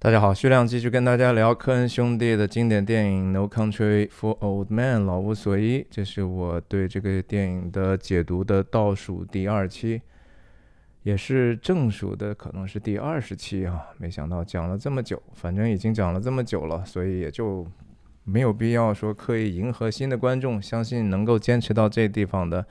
大家好，徐亮继续跟大家聊科恩兄弟的经典电影《No Country for Old Men》老无所依。这是我对这个电影的解读的倒数第二期，也是正数的可能是第二十期啊。没想到讲了这么久，反正已经讲了这么久了，所以也就没有必要说刻意迎合新的观众。相信能够坚持到这地方的，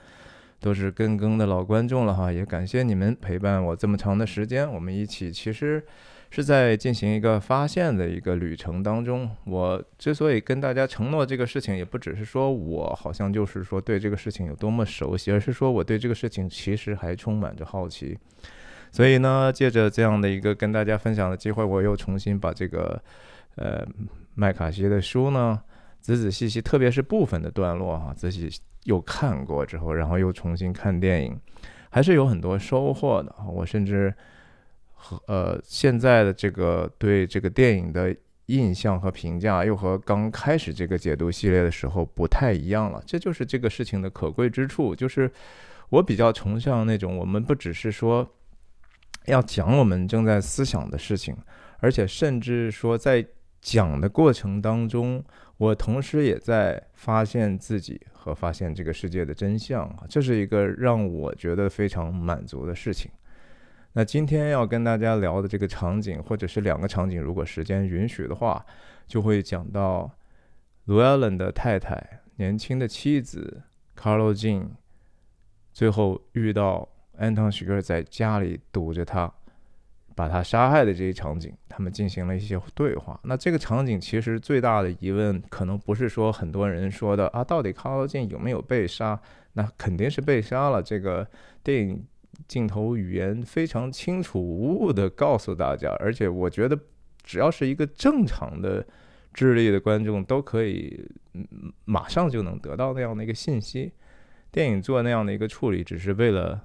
都是跟更的老观众了哈。也感谢你们陪伴我这么长的时间，我们一起其实。是在进行一个发现的一个旅程当中，我之所以跟大家承诺这个事情，也不只是说我好像就是说对这个事情有多么熟悉，而是说我对这个事情其实还充满着好奇。所以呢，借着这样的一个跟大家分享的机会，我又重新把这个呃麦卡锡的书呢仔仔细细，特别是部分的段落啊，仔细又看过之后，然后又重新看电影，还是有很多收获的。我甚至。和呃，现在的这个对这个电影的印象和评价，又和刚开始这个解读系列的时候不太一样了。这就是这个事情的可贵之处，就是我比较崇尚那种，我们不只是说要讲我们正在思想的事情，而且甚至说在讲的过程当中，我同时也在发现自己和发现这个世界的真相。这是一个让我觉得非常满足的事情。那今天要跟大家聊的这个场景，或者是两个场景，如果时间允许的话，就会讲到罗亚伦的太太、年轻的妻子卡 a n 最后遇到安东·许格在家里堵着他，把他杀害的这一场景。他们进行了一些对话。那这个场景其实最大的疑问，可能不是说很多人说的啊，到底卡 a n 有没有被杀？那肯定是被杀了。这个电影。镜头语言非常清楚无误的告诉大家，而且我觉得，只要是一个正常的智力的观众，都可以马上就能得到那样的一个信息。电影做那样的一个处理，只是为了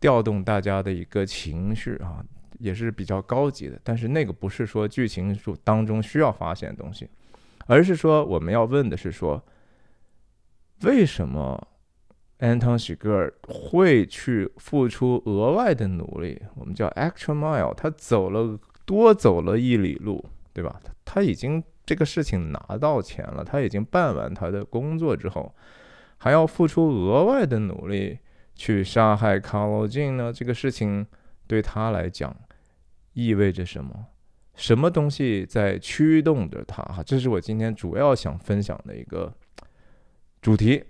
调动大家的一个情绪啊，也是比较高级的。但是那个不是说剧情当中需要发现的东西，而是说我们要问的是说，为什么？Anton s h i g e r 会去付出额外的努力，我们叫 extra mile，他走了多走了一里路，对吧？他已经这个事情拿到钱了，他已经办完他的工作之后，还要付出额外的努力去杀害 c a r l s i n 呢？这个事情对他来讲意味着什么？什么东西在驱动着他？哈，这是我今天主要想分享的一个主题。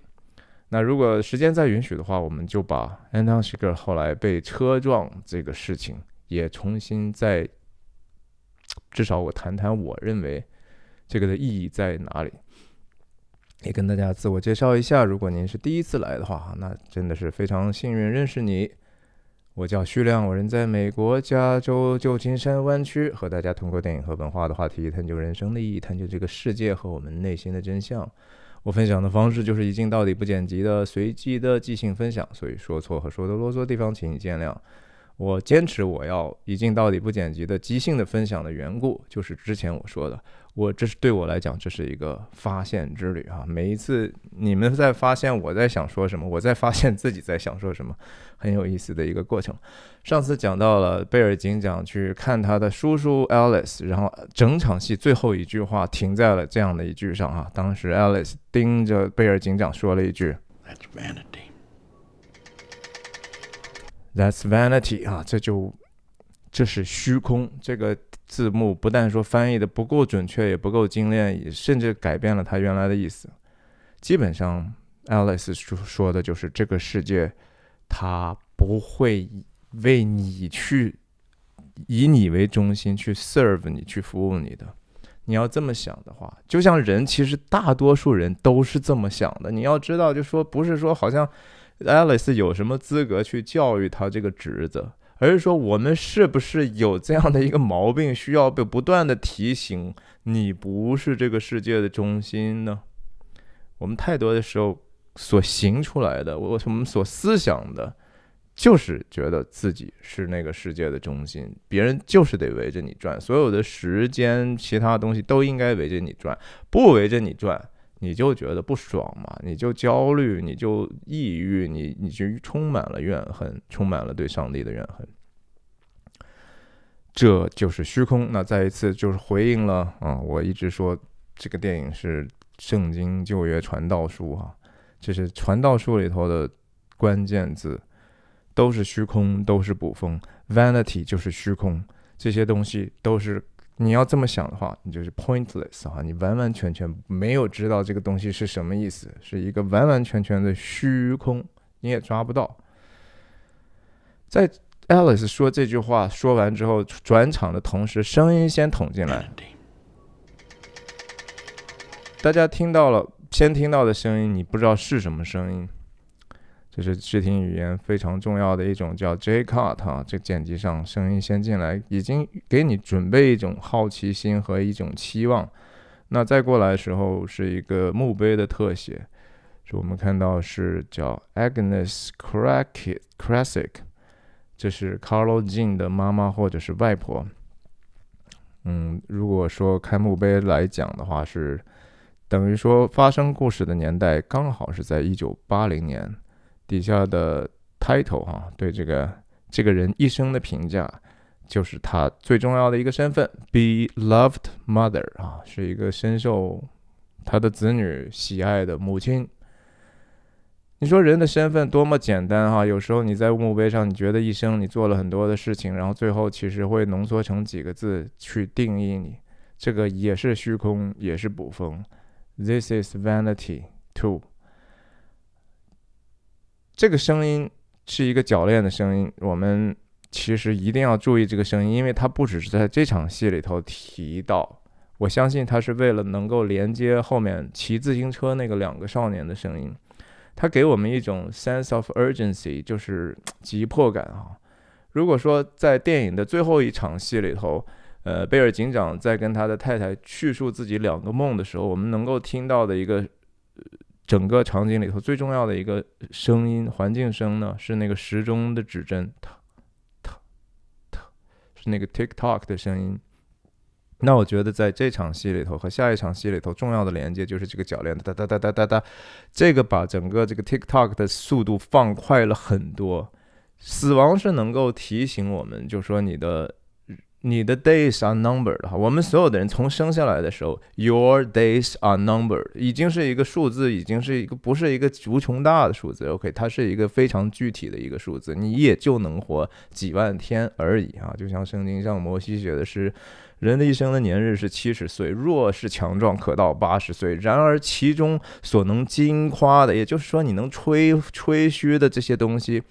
那如果时间再允许的话，我们就把 Anton s i e r 后来被车撞这个事情也重新再，至少我谈谈我认为这个的意义在哪里。也跟大家自我介绍一下，如果您是第一次来的话，那真的是非常幸运认识你。我叫徐亮，我人在美国加州旧金山湾区，和大家通过电影和文化的话题，探究人生的意义，探究这个世界和我们内心的真相。我分享的方式就是一镜到底不剪辑的随机的即兴分享，所以说错和说的啰嗦的地方，请你见谅。我坚持我要一镜到底不剪辑的即兴的分享的缘故，就是之前我说的。我这是对我来讲，这是一个发现之旅啊！每一次你们在发现，我在想说什么，我在发现自己在想说什么，很有意思的一个过程。上次讲到了贝尔警长去看他的叔叔 Alice，然后整场戏最后一句话停在了这样的一句上啊。当时 Alice 盯着贝尔警长说了一句：“That's vanity. That's vanity.” 啊，这就这是虚空这个。字幕不但说翻译的不够准确，也不够精炼，甚至改变了他原来的意思。基本上，Alice 说的就是这个世界，他不会为你去以你为中心去 serve 你，去服务你的。你要这么想的话，就像人，其实大多数人都是这么想的。你要知道，就说不是说好像 Alice 有什么资格去教育他这个侄子。而是说，我们是不是有这样的一个毛病，需要被不断的提醒？你不是这个世界的中心呢？我们太多的时候所行出来的，我我们所思想的，就是觉得自己是那个世界的中心，别人就是得围着你转，所有的时间、其他东西都应该围着你转，不围着你转。你就觉得不爽嘛？你就焦虑，你就抑郁，你你就充满了怨恨，充满了对上帝的怨恨。这就是虚空。那再一次就是回应了啊！我一直说这个电影是《圣经旧约传道书》哈，这是传道书里头的关键字，都是虚空，都是捕风。vanity 就是虚空，这些东西都是。你要这么想的话，你就是 pointless 哈，你完完全全没有知道这个东西是什么意思，是一个完完全全的虚空，你也抓不到。在 Alice 说这句话说完之后，转场的同时，声音先捅进来，大家听到了，先听到的声音，你不知道是什么声音。这是视听语言非常重要的一种，叫 J Cut 啊，这剪辑上声音先进来，已经给你准备一种好奇心和一种期望。那再过来时候是一个墓碑的特写，是我们看到是叫 Agnes Crasic，s 这是 Carlo j a n 的妈妈或者是外婆。嗯，如果说开墓碑来讲的话，是等于说发生故事的年代刚好是在一九八零年。底下的 title 啊，对这个这个人一生的评价，就是他最重要的一个身份，be loved mother 啊，是一个深受他的子女喜爱的母亲。你说人的身份多么简单啊！有时候你在墓碑上，你觉得一生你做了很多的事情，然后最后其实会浓缩成几个字去定义你，这个也是虚空，也是捕风。This is vanity too. 这个声音是一个铰链的声音，我们其实一定要注意这个声音，因为它不只是在这场戏里头提到。我相信它是为了能够连接后面骑自行车那个两个少年的声音，它给我们一种 sense of urgency，就是急迫感啊。如果说在电影的最后一场戏里头，呃，贝尔警长在跟他的太太叙述自己两个梦的时候，我们能够听到的一个。整个场景里头最重要的一个声音环境声呢，是那个时钟的指针，它，它，它是那个 t i k t o k 的声音。那我觉得在这场戏里头和下一场戏里头重要的连接就是这个铰链哒哒哒哒哒哒哒，这个把整个这个 t i k t o k 的速度放快了很多。死亡是能够提醒我们，就说你的。你的 days are numbered 哈，我们所有的人从生下来的时候，your days are numbered 已经是一个数字，已经是一个不是一个无穷大的数字，OK，它是一个非常具体的一个数字，你也就能活几万天而已啊，就像圣经上摩西写的是，人的一生的年日是七十岁，若是强壮可到八十岁，然而其中所能惊夸的，也就是说你能吹吹嘘的这些东西。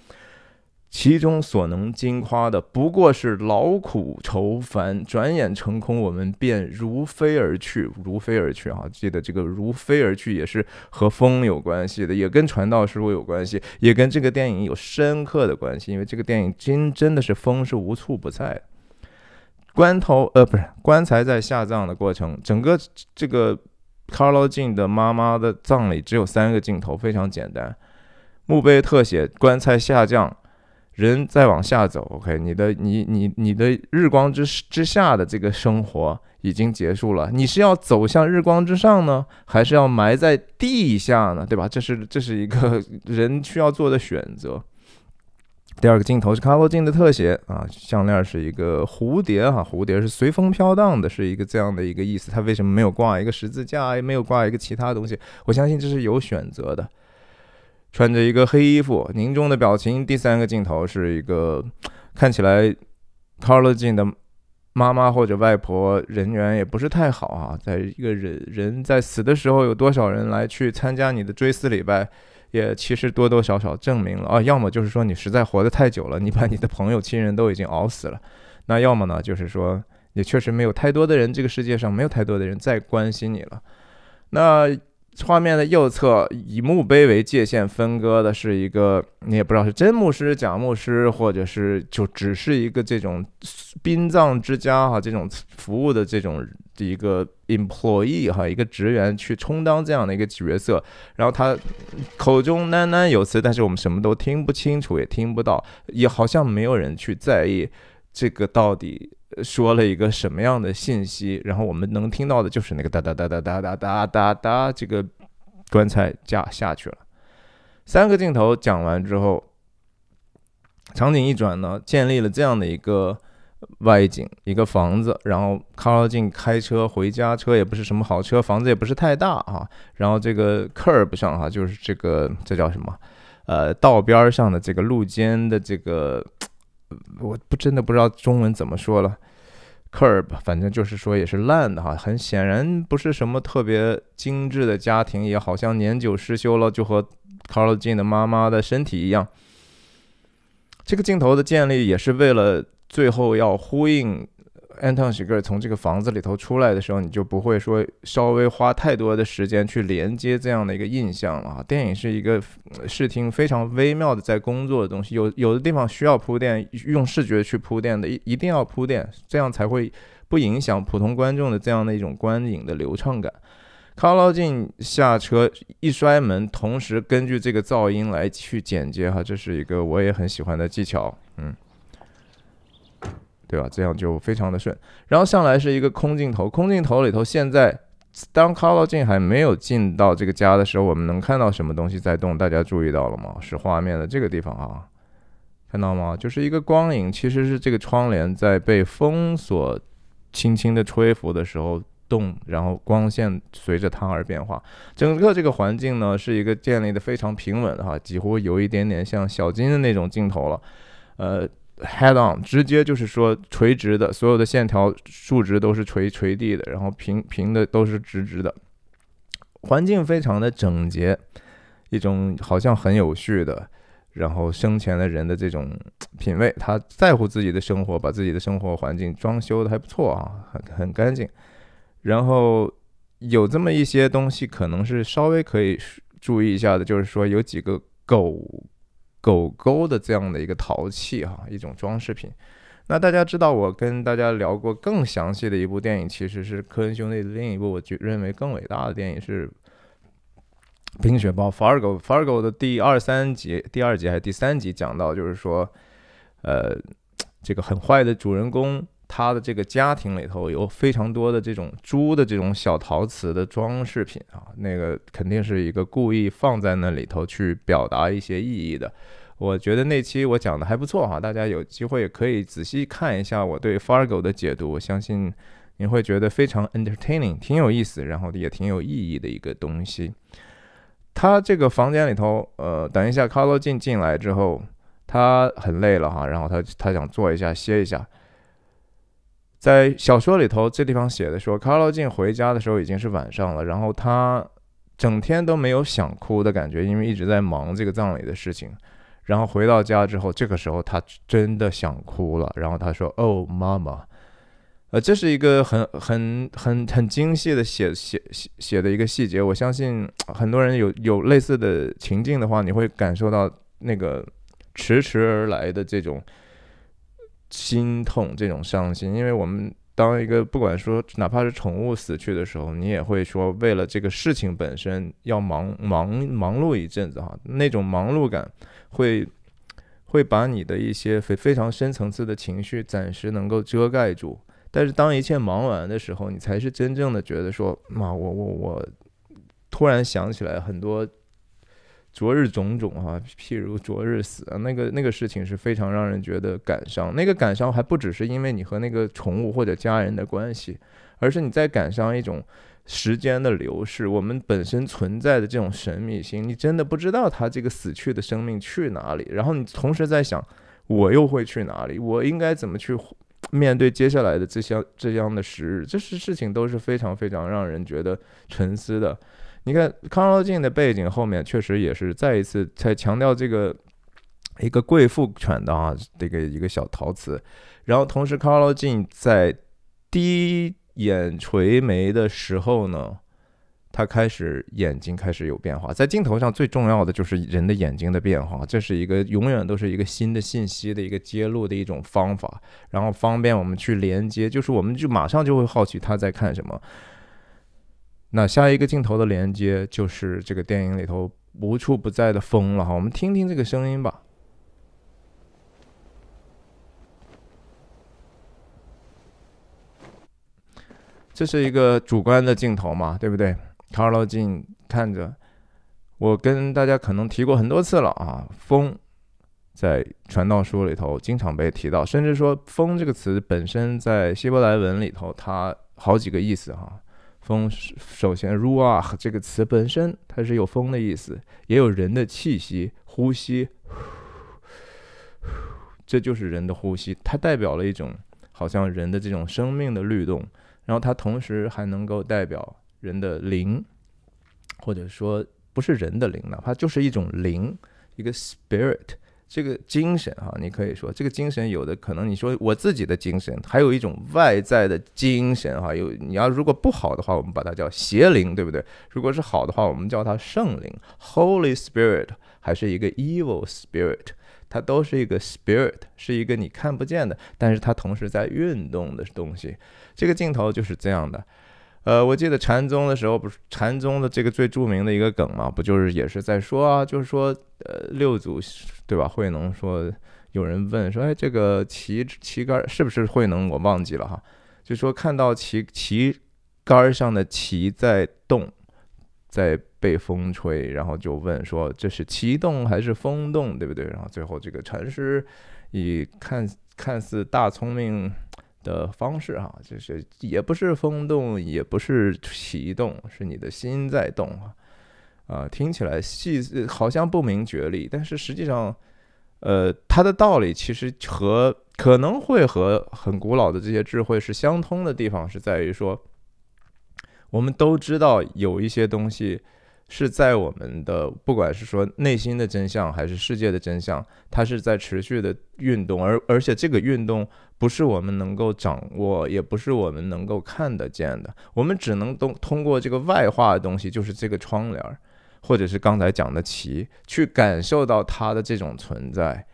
其中所能惊夸的，不过是劳苦愁烦，转眼成空。我们便如飞而去，如飞而去啊！记得这个“如飞而去”也是和风有关系的，也跟传道师傅有关系，也跟这个电影有深刻的关系。因为这个电影真真的是风是无处不在的。棺头呃不是棺材在下葬的过程，整个这个 c a r o j n e 的妈妈的葬礼只有三个镜头，非常简单：墓碑特写，棺材下降。人再往下走，OK，你的你你你的日光之之下的这个生活已经结束了，你是要走向日光之上呢，还是要埋在地下呢？对吧？这是这是一个 人需要做的选择。第二个镜头是卡洛金的特写啊，项链是一个蝴蝶哈，蝴蝶是随风飘荡的，是一个这样的一个意思。他为什么没有挂一个十字架，也没有挂一个其他东西？我相信这是有选择的。穿着一个黑衣服，凝重的表情。第三个镜头是一个看起来掏了劲的妈妈或者外婆，人缘也不是太好啊。在一个人人在死的时候，有多少人来去参加你的追思礼拜？也其实多多少少证明了啊，要么就是说你实在活得太久了，你把你的朋友亲人都已经熬死了；那要么呢，就是说你确实没有太多的人，这个世界上没有太多的人再关心你了。那。画面的右侧以墓碑为界限分割的是一个，你也不知道是真牧师、假牧师，或者是就只是一个这种殡葬之家哈这种服务的这种一个 employee 哈一个职员去充当这样的一个角色，然后他口中喃喃有词，但是我们什么都听不清楚，也听不到，也好像没有人去在意这个到底。说了一个什么样的信息？然后我们能听到的就是那个哒哒哒哒哒哒哒哒哒，这个棺材架下去了。三个镜头讲完之后，场景一转呢，建立了这样的一个外景，一个房子。然后卡近开车回家，车也不是什么好车，房子也不是太大啊。然后这个 curb 上哈，就是这个这叫什么？呃，道边上的这个路肩的这个。我不真的不知道中文怎么说了，u 尔 b 反正就是说也是烂的哈，很显然不是什么特别精致的家庭，也好像年久失修了，就和卡 a n 的妈妈的身体一样。这个镜头的建立也是为了最后要呼应。Anton s i l e r 从这个房子里头出来的时候，你就不会说稍微花太多的时间去连接这样的一个印象了。电影是一个视听非常微妙的在工作的东西，有有的地方需要铺垫，用视觉去铺垫的，一一定要铺垫，这样才会不影响普通观众的这样的一种观影的流畅感。c a r l o 下车一摔门，同时根据这个噪音来去剪接，哈，这是一个我也很喜欢的技巧，嗯。对吧？这样就非常的顺。然后上来是一个空镜头，空镜头里头，现在当卡洛镜还没有进到这个家的时候，我们能看到什么东西在动？大家注意到了吗？是画面的这个地方啊，看到吗？就是一个光影，其实是这个窗帘在被风所轻轻的吹拂的时候动，然后光线随着它而变化。整个这个环境呢，是一个建立的非常平稳哈，几乎有一点点像小金的那种镜头了，呃。Head on，直接就是说垂直的，所有的线条竖直都是垂垂地的，然后平平的都是直直的，环境非常的整洁，一种好像很有序的，然后生前的人的这种品味，他在乎自己的生活，把自己的生活环境装修的还不错啊，很干净，然后有这么一些东西可能是稍微可以注意一下的，就是说有几个狗。狗狗的这样的一个陶器，哈，一种装饰品。那大家知道，我跟大家聊过更详细的一部电影，其实是科恩兄弟的另一部，我觉认为更伟大的电影是《冰雪暴》（Fargo）。Fargo 的第二、三集，第二集还是第三集，讲到就是说，呃，这个很坏的主人公。他的这个家庭里头有非常多的这种猪的这种小陶瓷的装饰品啊，那个肯定是一个故意放在那里头去表达一些意义的。我觉得那期我讲的还不错哈，大家有机会可以仔细看一下我对 Fargo 的解读，我相信你会觉得非常 entertaining，挺有意思，然后也挺有意义的一个东西。他这个房间里头，呃，等一下，Carlo 进进来之后，他很累了哈，然后他他想坐一下歇一下。在小说里头，这地方写的说，卡拉进回家的时候已经是晚上了，然后他整天都没有想哭的感觉，因为一直在忙这个葬礼的事情。然后回到家之后，这个时候他真的想哭了。然后他说：“哦，妈妈。”呃，这是一个很很很很精细的写写写写的一个细节。我相信很多人有有类似的情境的话，你会感受到那个迟迟而来的这种。心痛这种伤心，因为我们当一个不管说哪怕是宠物死去的时候，你也会说为了这个事情本身要忙忙忙碌一阵子哈，那种忙碌感会会把你的一些非非常深层次的情绪暂时能够遮盖住，但是当一切忙完的时候，你才是真正的觉得说，妈，我我我突然想起来很多。昨日种种哈，譬如昨日死啊，那个那个事情是非常让人觉得感伤。那个感伤还不只是因为你和那个宠物或者家人的关系，而是你在感伤一种时间的流逝，我们本身存在的这种神秘性。你真的不知道他这个死去的生命去哪里，然后你同时在想，我又会去哪里？我应该怎么去面对接下来的这些这样的时日？这些事情都是非常非常让人觉得沉思的。你看康乐镜的背景后面，确实也是再一次在强调这个一个贵妇犬的啊，这个一个小陶瓷。然后同时康乐镜在低眼垂眉的时候呢，他开始眼睛开始有变化。在镜头上最重要的就是人的眼睛的变化，这是一个永远都是一个新的信息的一个揭露的一种方法，然后方便我们去连接，就是我们就马上就会好奇他在看什么。那下一个镜头的连接就是这个电影里头无处不在的风了哈，我们听听这个声音吧。这是一个主观的镜头嘛，对不对？卡罗金看着，我跟大家可能提过很多次了啊，风在《传道书》里头经常被提到，甚至说“风”这个词本身在希伯来文里头它好几个意思哈。风首先，ruah 这个词本身它是有风的意思，也有人的气息、呼吸，这就是人的呼吸，它代表了一种好像人的这种生命的律动。然后它同时还能够代表人的灵，或者说不是人的灵，哪怕就是一种灵，一个 spirit。这个精神哈，你可以说这个精神有的可能你说我自己的精神，还有一种外在的精神哈，有你要如果不好的话，我们把它叫邪灵，对不对？如果是好的话，我们叫它圣灵 （Holy Spirit） 还是一个 Evil Spirit，它都是一个 Spirit，是一个你看不见的，但是它同时在运动的东西。这个镜头就是这样的。呃，我记得禅宗的时候，不是禅宗的这个最著名的一个梗嘛，不就是也是在说啊，就是说，呃，六祖对吧？慧能说，有人问说，哎，这个旗旗杆是不是慧能？我忘记了哈，就说看到旗旗杆上的旗在动，在被风吹，然后就问说，这是旗动还是风动？对不对？然后最后这个禅师以看看似大聪明。的方式哈，就是也不是风动，也不是启动，是你的心在动啊。啊，听起来细好像不明觉厉，但是实际上，呃，它的道理其实和可能会和很古老的这些智慧是相通的地方，是在于说，我们都知道有一些东西。是在我们的不管是说内心的真相还是世界的真相，它是在持续的运动，而而且这个运动不是我们能够掌握，也不是我们能够看得见的。我们只能通通过这个外化的东西，就是这个窗帘儿，或者是刚才讲的棋，去感受到它的这种存在。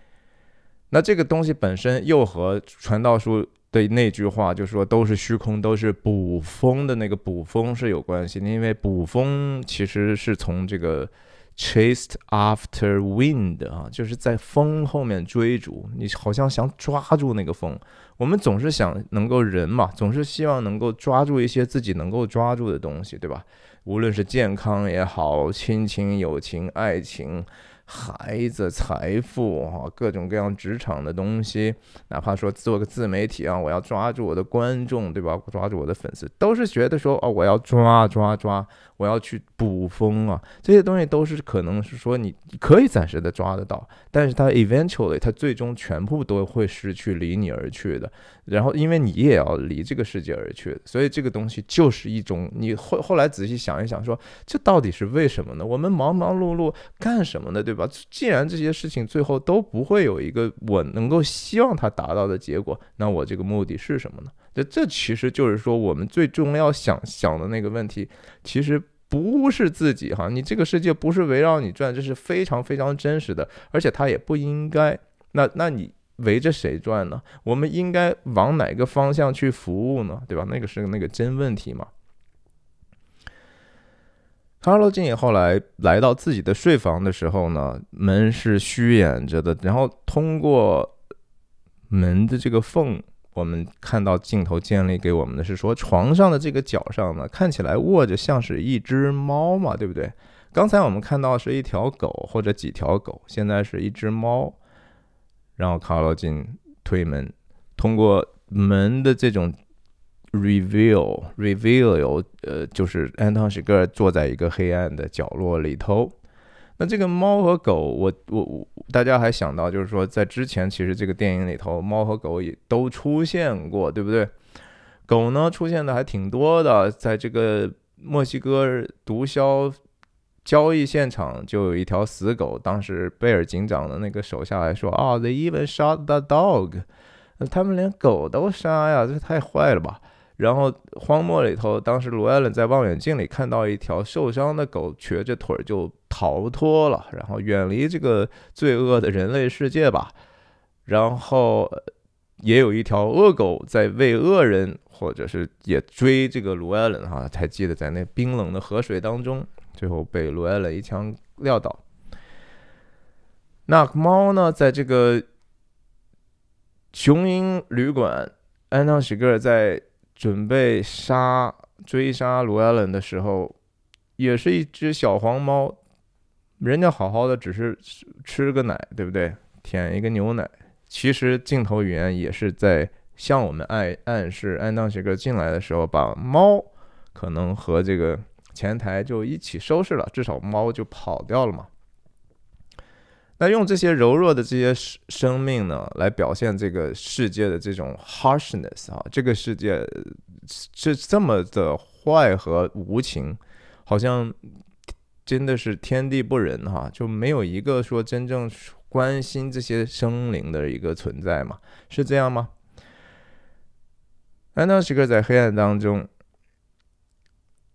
那这个东西本身又和传道书。对那句话，就说都是虚空，都是捕风的那个捕风是有关系，的，因为捕风其实是从这个 chased after wind 啊，就是在风后面追逐，你好像想抓住那个风。我们总是想能够人嘛，总是希望能够抓住一些自己能够抓住的东西，对吧？无论是健康也好，亲情、友情、爱情。孩子、财富，哈，各种各样职场的东西，哪怕说做个自媒体啊，我要抓住我的观众，对吧？抓住我的粉丝，都是觉得说，哦，我要抓、抓、抓。我要去捕风啊，这些东西都是可能是说你可以暂时的抓得到，但是它 eventually 它最终全部都会失去，离你而去的。然后因为你也要离这个世界而去，所以这个东西就是一种你后后来仔细想一想，说这到底是为什么呢？我们忙忙碌碌干什么呢？对吧？既然这些事情最后都不会有一个我能够希望它达到的结果，那我这个目的是什么呢？这其实就是说，我们最重要想想的那个问题，其实不是自己哈。你这个世界不是围绕你转，这是非常非常真实的，而且它也不应该。那那你围着谁转呢？我们应该往哪个方向去服务呢？对吧？那个是那个真问题嘛。卡罗金也后来来到自己的睡房的时候呢，门是虚掩着的，然后通过门的这个缝。我们看到镜头建立给我们的是说床上的这个脚上呢，看起来卧着像是一只猫嘛，对不对？刚才我们看到是一条狗或者几条狗，现在是一只猫。然后卡罗金推门，通过门的这种 reveal，reveal，呃，就是安东·契诃夫坐在一个黑暗的角落里头。那这个猫和狗，我我我，大家还想到就是说，在之前其实这个电影里头，猫和狗也都出现过，对不对？狗呢出现的还挺多的，在这个墨西哥毒枭交易现场就有一条死狗，当时贝尔警长的那个手下来说啊，They even shot the dog，他们连狗都杀呀，这太坏了吧。然后荒漠里头，当时罗艾伦在望远镜里看到一条受伤的狗，瘸着腿儿就逃脱了，然后远离这个罪恶的人类世界吧。然后也有一条恶狗在为恶人，或者是也追这个罗艾伦哈，还记得在那冰冷的河水当中，最后被罗艾伦一枪撂倒。那猫呢，在这个雄鹰旅馆，安娜许格尔在。准备杀追杀罗艾伦的时候，也是一只小黄猫，人家好好的只是吃个奶，对不对？舔一个牛奶。其实镜头语言也是在向我们暗暗示：安当鲁哥进来的时候，把猫可能和这个前台就一起收拾了，至少猫就跑掉了嘛。那用这些柔弱的这些生生命呢，来表现这个世界的这种 harshness 啊，这个世界是这么的坏和无情，好像真的是天地不仁哈，就没有一个说真正关心这些生灵的一个存在嘛，是这样吗？安娜时刻在黑暗当中，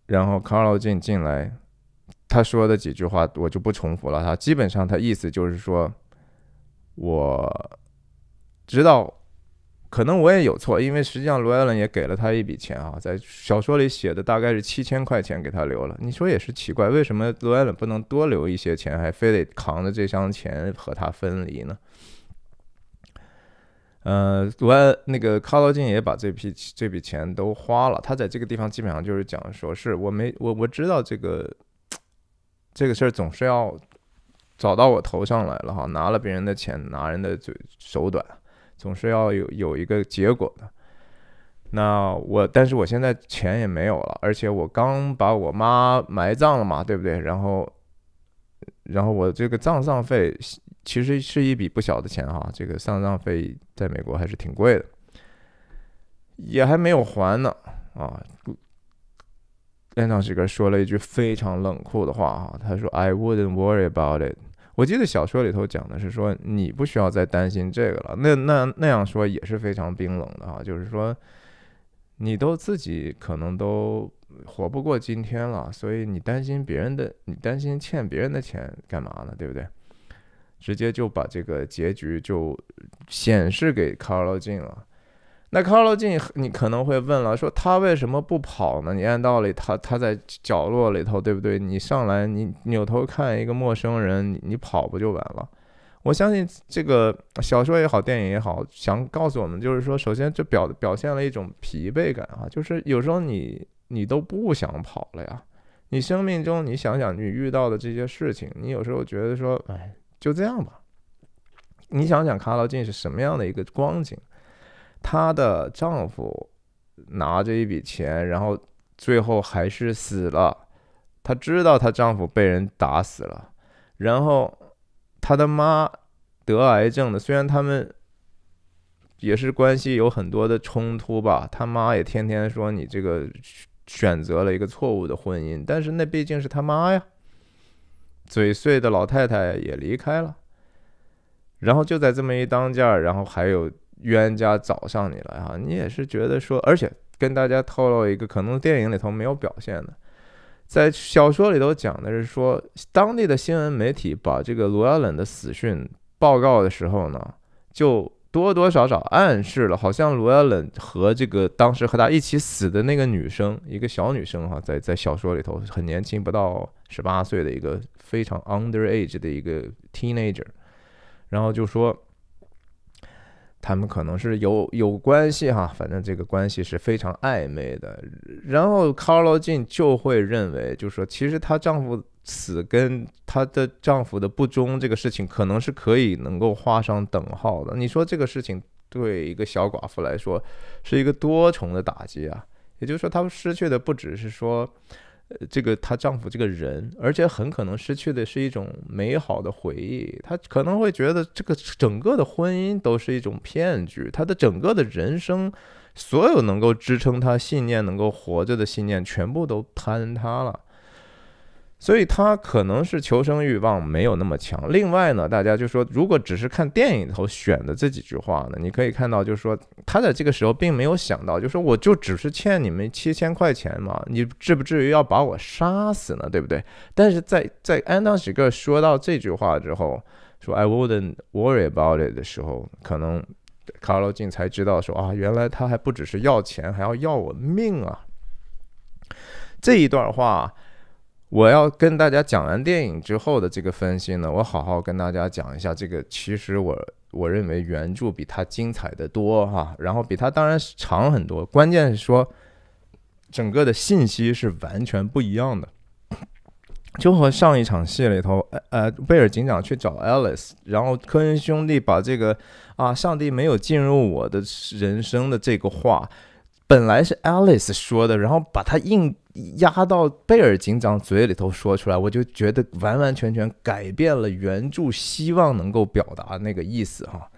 然后卡罗进来。他说的几句话我就不重复了，他基本上他意思就是说，我知道，可能我也有错，因为实际上罗艾伦也给了他一笔钱啊，在小说里写的大概是七千块钱给他留了。你说也是奇怪，为什么罗艾伦不能多留一些钱，还非得扛着这箱钱和他分离呢？呃，罗那个卡罗金也把这批这笔钱都花了，他在这个地方基本上就是讲说是我没我我知道这个。这个事儿总是要找到我头上来了哈，拿了别人的钱，拿人的嘴手短，总是要有有一个结果的。那我，但是我现在钱也没有了，而且我刚把我妈埋葬了嘛，对不对？然后，然后我这个葬葬费其实是一笔不小的钱哈，这个丧葬费在美国还是挺贵的，也还没有还呢啊。那老师哥说了一句非常冷酷的话哈，他说：“I wouldn't worry about it。”我记得小说里头讲的是说，你不需要再担心这个了。那那那样说也是非常冰冷的哈，就是说，你都自己可能都活不过今天了，所以你担心别人的，你担心欠别人的钱干嘛呢？对不对？直接就把这个结局就显示给卡洛进了。那卡洛晋，你可能会问了，说他为什么不跑呢？你按道理，他他在角落里头，对不对？你上来，你扭头看一个陌生人，你你跑不就完了？我相信这个小说也好，电影也好，想告诉我们就是说，首先这表表现了一种疲惫感啊，就是有时候你你都不想跑了呀。你生命中，你想想你遇到的这些事情，你有时候觉得说，哎，就这样吧。你想想卡洛晋是什么样的一个光景？她的丈夫拿着一笔钱，然后最后还是死了。她知道她丈夫被人打死了，然后她的妈得癌症了。虽然他们也是关系有很多的冲突吧，他妈也天天说你这个选择了一个错误的婚姻，但是那毕竟是他妈呀，嘴碎的老太太也离开了。然后就在这么一当间，然后还有。冤家找上你了哈，你也是觉得说，而且跟大家透露一个可能电影里头没有表现的，在小说里头讲的是说，当地的新闻媒体把这个罗亚冷的死讯报告的时候呢，就多多少少暗示了，好像罗亚冷和这个当时和他一起死的那个女生，一个小女生哈，在在小说里头很年轻，不到十八岁的一个非常 under age 的一个 teenager，然后就说。他们可能是有有关系哈，反正这个关系是非常暧昧的。然后卡拉金就会认为，就是说，其实她丈夫死跟她的丈夫的不忠这个事情，可能是可以能够画上等号的。你说这个事情对一个小寡妇来说，是一个多重的打击啊。也就是说，他们失去的不只是说。呃，这个她丈夫这个人，而且很可能失去的是一种美好的回忆。她可能会觉得这个整个的婚姻都是一种骗局，她的整个的人生，所有能够支撑她信念、能够活着的信念，全部都坍塌了。所以他可能是求生欲望没有那么强。另外呢，大家就说，如果只是看电影里头选的这几句话呢，你可以看到，就是说他在这个时候并没有想到，就说我就只是欠你们七千块钱嘛，你至不至于要把我杀死呢，对不对？但是在在安当史各说到这句话之后，说 I wouldn't worry about it 的时候，可能卡罗金才知道说啊，原来他还不只是要钱，还要要我命啊。这一段话。我要跟大家讲完电影之后的这个分析呢，我好好跟大家讲一下这个。其实我我认为原著比它精彩的多哈，然后比它当然长很多。关键是说，整个的信息是完全不一样的。就和上一场戏里头，呃，贝尔警长去找 Alice，然后科恩兄弟把这个啊，上帝没有进入我的人生的这个话，本来是 Alice 说的，然后把它硬压到贝尔警长嘴里头说出来，我就觉得完完全全改变了原著，希望能够表达那个意思哈。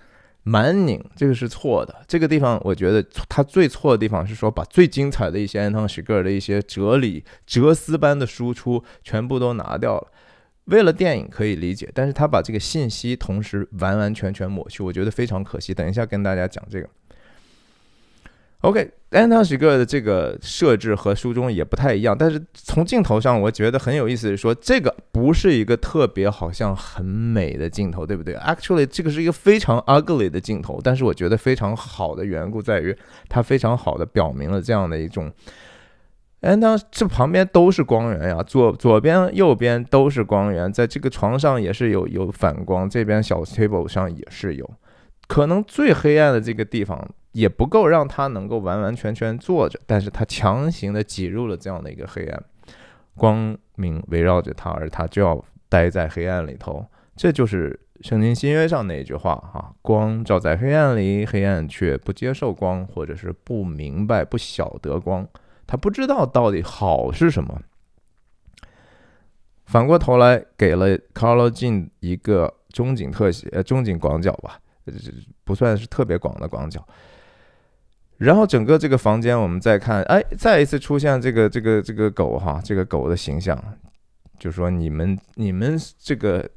蛮拧这个是错的，这个地方我觉得他最错的地方是说把最精彩的一些安藤史格尔的一些哲理、哲思般的输出全部都拿掉了。为了电影可以理解，但是他把这个信息同时完完全全抹去，我觉得非常可惜。等一下跟大家讲这个。o k a n d e s c h 的这个设置和书中也不太一样，但是从镜头上，我觉得很有意思。说这个不是一个特别好像很美的镜头，对不对？Actually，这个是一个非常 ugly 的镜头，但是我觉得非常好的缘故在于，它非常好的表明了这样的一种 a n d e s 这旁边都是光源呀，左左边、右边都是光源，在这个床上也是有有反光，这边小 table 上也是有，可能最黑暗的这个地方。也不够让他能够完完全全坐着，但是他强行的挤入了这样的一个黑暗，光明围绕着他，而他就要待在黑暗里头。这就是圣经新约上那句话哈，光照在黑暗里，黑暗却不接受光，或者是不明白不晓得光，他不知道到底好是什么。反过头来给了卡洛金一个中景特写，呃中景广角吧，这不算是特别广的广角。然后整个这个房间，我们再看，哎，再一次出现这个这个这个狗哈，这个狗的形象，就说你们你们这个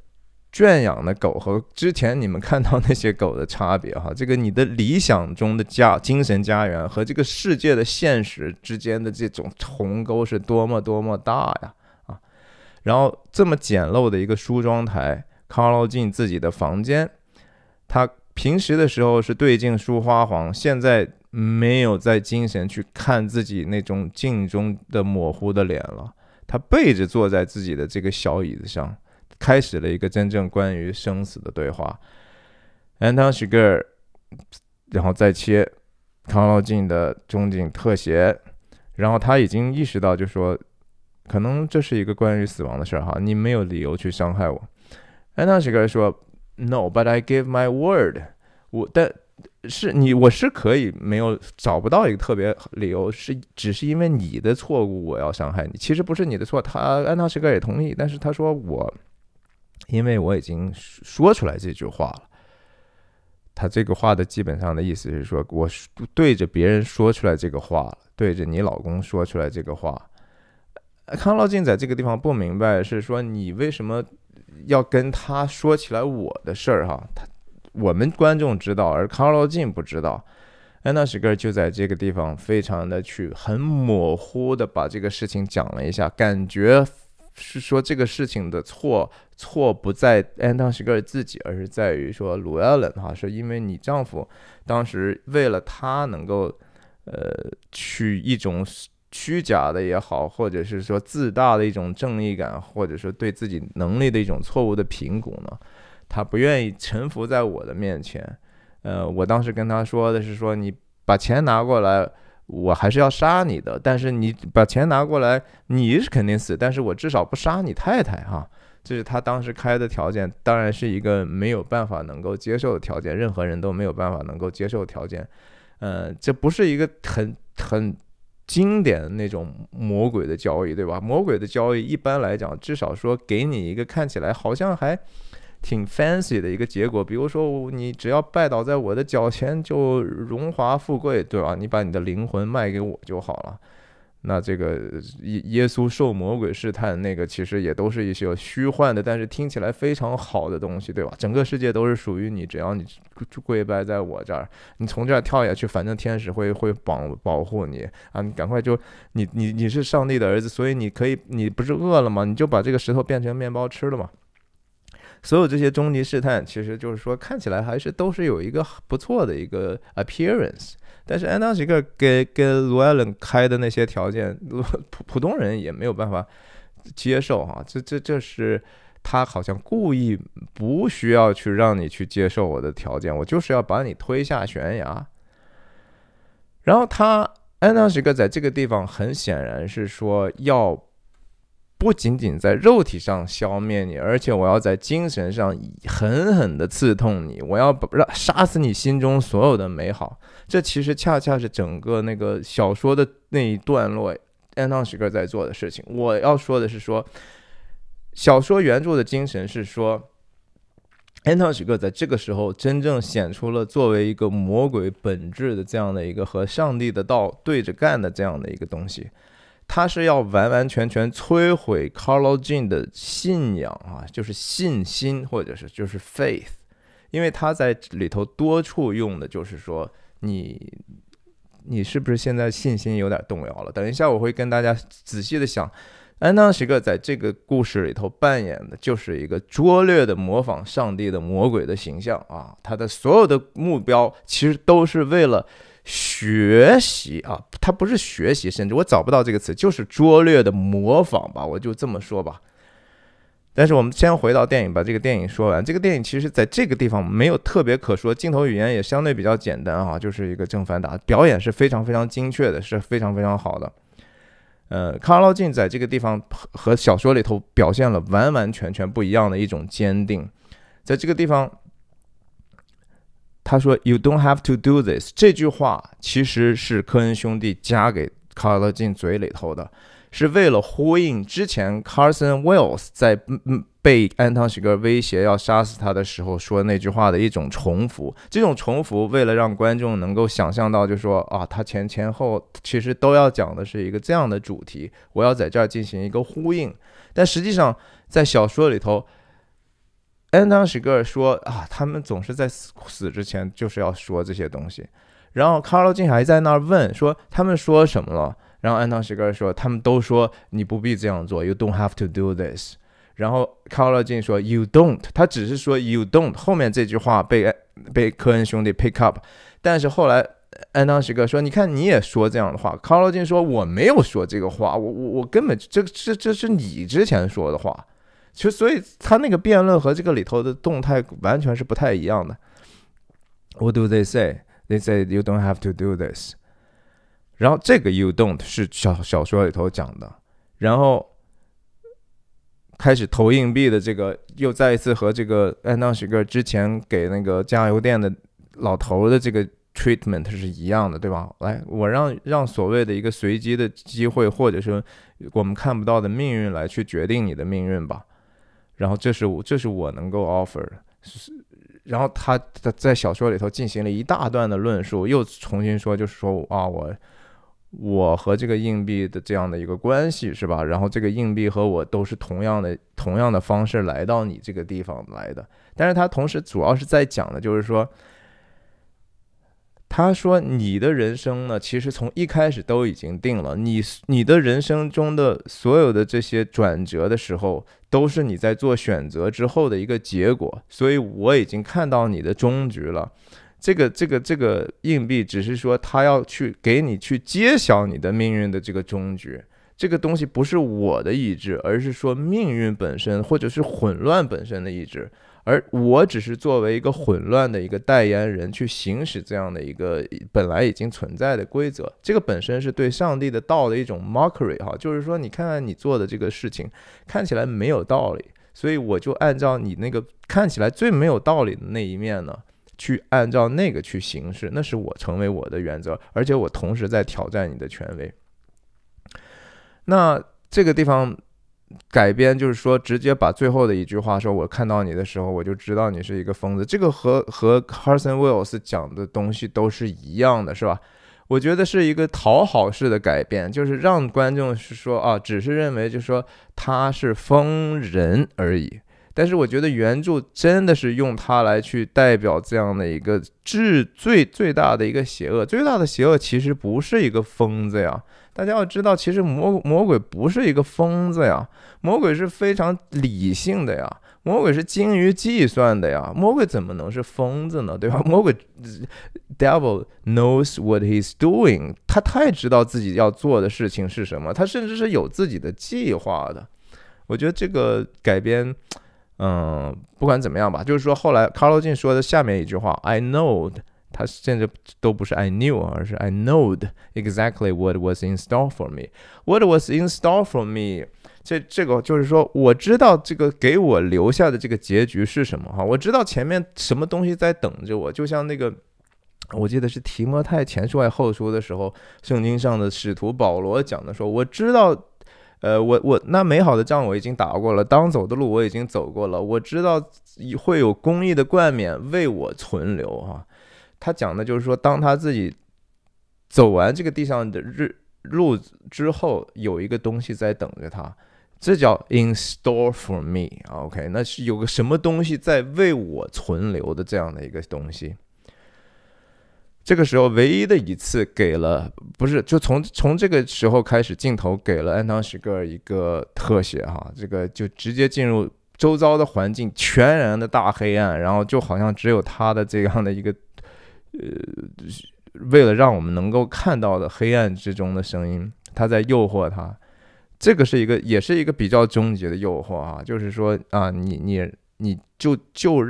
圈养的狗和之前你们看到那些狗的差别哈，这个你的理想中的家、精神家园和这个世界的现实之间的这种鸿沟是多么多么大呀啊！然后这么简陋的一个梳妆台，卡洛进自己的房间，他平时的时候是对镜梳花黄，现在。没有在精神去看自己那种镜中的模糊的脸了。他背着坐在自己的这个小椅子上，开始了一个真正关于生死的对话。安 n t o 然后再切康乐镜的中景特写。然后他已经意识到，就说，可能这是一个关于死亡的事儿哈。你没有理由去伤害我。安 n 许格说：“No, but I give my word. 我但。”是你，我是可以没有找不到一个特别理由，是只是因为你的错误我要伤害你，其实不是你的错。他安娜什格也同意，但是他说我，因为我已经说出来这句话了。他这个话的基本上的意思是说，我对着别人说出来这个话，了，对着你老公说出来这个话。康老静在这个地方不明白，是说你为什么要跟他说起来我的事儿哈？他。我们观众知道，而康罗晋不知道。安娜什格尔就在这个地方，非常的去很模糊的把这个事情讲了一下，感觉是说这个事情的错错不在安娜什格尔自己，而是在于说鲁艾伦哈，是因为你丈夫当时为了他能够呃去一种虚假的也好，或者是说自大的一种正义感，或者说对自己能力的一种错误的评估呢。他不愿意臣服在我的面前，呃，我当时跟他说的是说你把钱拿过来，我还是要杀你的。但是你把钱拿过来，你是肯定死，但是我至少不杀你太太哈。这是他当时开的条件，当然是一个没有办法能够接受的条件，任何人都没有办法能够接受条件。呃，这不是一个很很经典的那种魔鬼的交易，对吧？魔鬼的交易一般来讲，至少说给你一个看起来好像还。挺 fancy 的一个结果，比如说你只要拜倒在我的脚前，就荣华富贵，对吧？你把你的灵魂卖给我就好了。那这个耶耶稣受魔鬼试探，那个其实也都是一些虚幻的，但是听起来非常好的东西，对吧？整个世界都是属于你，只要你跪拜在我这儿，你从这儿跳下去，反正天使会会保保护你啊！你赶快就你你你是上帝的儿子，所以你可以，你不是饿了吗？你就把这个石头变成面包吃了嘛。所有这些终极试探，其实就是说，看起来还是都是有一个不错的一个 appearance。但是安娜·史克跟跟罗艾伦开的那些条件，普普通人也没有办法接受啊！这这这是他好像故意不需要去让你去接受我的条件，我就是要把你推下悬崖。然后他安娜·史克在这个地方很显然是说要。不仅仅在肉体上消灭你，而且我要在精神上狠狠的刺痛你。我要不杀死你心中所有的美好。这其实恰恰是整个那个小说的那一段落，安东·契诃在做的事情。我要说的是，说小说原著的精神是说，安东·契诃在这个时候真正显出了作为一个魔鬼本质的这样的一个和上帝的道对着干的这样的一个东西。他是要完完全全摧毁 Carlo j e n 的信仰啊，就是信心，或者是就是 faith，因为他在里头多处用的就是说，你你是不是现在信心有点动摇了？等一下我会跟大家仔细的想，安当时刻在这个故事里头扮演的就是一个拙劣的模仿上帝的魔鬼的形象啊，他的所有的目标其实都是为了。学习啊，它不是学习，甚至我找不到这个词，就是拙劣的模仿吧，我就这么说吧。但是我们先回到电影把这个电影说完，这个电影其实在这个地方没有特别可说，镜头语言也相对比较简单啊，就是一个正反打，表演是非常非常精确的，是非常非常好的。呃，卡拉 o 在这个地方和小说里头表现了完完全全不一样的一种坚定，在这个地方。他说 “You don't have to do this”，这句话其实是科恩兄弟加给卡特金嘴里头的，是为了呼应之前 Carson Wells 在嗯嗯被安汤奇格威胁要杀死他的时候说那句话的一种重复。这种重复为了让观众能够想象到，就说啊，他前前后其实都要讲的是一个这样的主题，我要在这儿进行一个呼应。但实际上在小说里头。安当史哥说啊，他们总是在死死之前就是要说这些东西。然后卡洛金还在那儿问说他们说什么了。然后安当史哥说他们都说你不必这样做，you don't have to do this。然后卡洛金说 you don't，他只是说 you don't，后面这句话被被科恩兄弟 pick up。但是后来安当史哥说你看你也说这样的话。卡洛金说我没有说这个话，我我我根本这这这是你之前说的话。就所以他那个辩论和这个里头的动态完全是不太一样的。What do they say? They say you don't have to do this. 然后这个 you don't 是小小说里头讲的。然后开始投硬币的这个又再一次和这个哎，那是个之前给那个加油店的老头的这个 treatment 是一样的，对吧？来，我让让所谓的一个随机的机会，或者说我们看不到的命运来去决定你的命运吧。然后这是我这是我能够 offer 的，然后他他在小说里头进行了一大段的论述，又重新说，就是说啊我我和这个硬币的这样的一个关系是吧？然后这个硬币和我都是同样的同样的方式来到你这个地方来的，但是他同时主要是在讲的就是说。他说：“你的人生呢，其实从一开始都已经定了。你你的人生中的所有的这些转折的时候，都是你在做选择之后的一个结果。所以，我已经看到你的终局了。这个这个这个硬币，只是说他要去给你去揭晓你的命运的这个终局。这个东西不是我的意志，而是说命运本身，或者是混乱本身的意志。”而我只是作为一个混乱的一个代言人去行使这样的一个本来已经存在的规则，这个本身是对上帝的道的一种 mockery 哈，就是说你看看你做的这个事情看起来没有道理，所以我就按照你那个看起来最没有道理的那一面呢，去按照那个去行事，那是我成为我的原则，而且我同时在挑战你的权威。那这个地方。改编就是说，直接把最后的一句话说：“我看到你的时候，我就知道你是一个疯子。”这个和和 Harrison Wells 讲的东西都是一样的，是吧？我觉得是一个讨好式的改变，就是让观众是说啊，只是认为就是说他是疯人而已。但是我觉得原著真的是用他来去代表这样的一个至最最大的一个邪恶，最大的邪恶其实不是一个疯子呀。大家要知道，其实魔魔鬼不是一个疯子呀，魔鬼是非常理性的呀，魔鬼是精于计算的呀，魔鬼怎么能是疯子呢？对吧？魔鬼，devil knows what he's doing，他太知道自己要做的事情是什么，他甚至是有自己的计划的。我觉得这个改编，嗯，不管怎么样吧，就是说后来 c a r o n e 说的下面一句话：“I know。”他现在都不是 I knew，而是 I knowed exactly what was in store for me. What was in store for me？这这个就是说，我知道这个给我留下的这个结局是什么哈。我知道前面什么东西在等着我，就像那个我记得是提摩太前书还后书的时候，圣经上的使徒保罗讲的说，我知道，呃，我我那美好的仗我已经打过了，当走的路我已经走过了，我知道会有公义的冠冕为我存留哈。他讲的就是说，当他自己走完这个地上的日路之后，有一个东西在等着他，这叫 “in store for me”。OK，那是有个什么东西在为我存留的这样的一个东西。这个时候，唯一的一次给了，不是就从从这个时候开始，镜头给了安汤什格尔一个特写哈，这个就直接进入周遭的环境，全然的大黑暗，然后就好像只有他的这样的一个。呃，为了让我们能够看到的黑暗之中的声音，他在诱惑他，这个是一个，也是一个比较终极的诱惑啊，就是说啊，你你你就就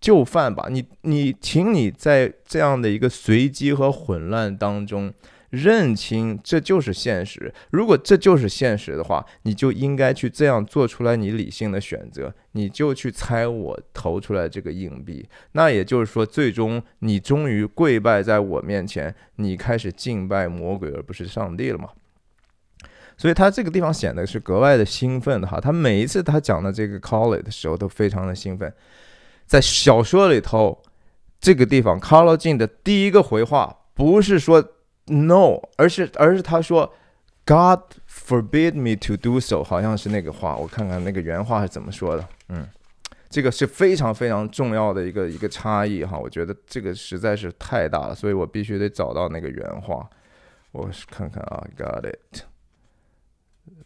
就犯吧，你你请你在这样的一个随机和混乱当中。认清这就是现实。如果这就是现实的话，你就应该去这样做出来，你理性的选择，你就去猜我投出来这个硬币。那也就是说，最终你终于跪拜在我面前，你开始敬拜魔鬼而不是上帝了嘛？所以他这个地方显得是格外的兴奋的哈。他每一次他讲的这个 “call it” 的时候都非常的兴奋。在小说里头，这个地方 c o l l e e 的第一个回话不是说。No，而是而是他说，God forbid me to do so，好像是那个话，我看看那个原话是怎么说的。嗯，这个是非常非常重要的一个一个差异哈，我觉得这个实在是太大了，所以我必须得找到那个原话。我看看啊，Got it。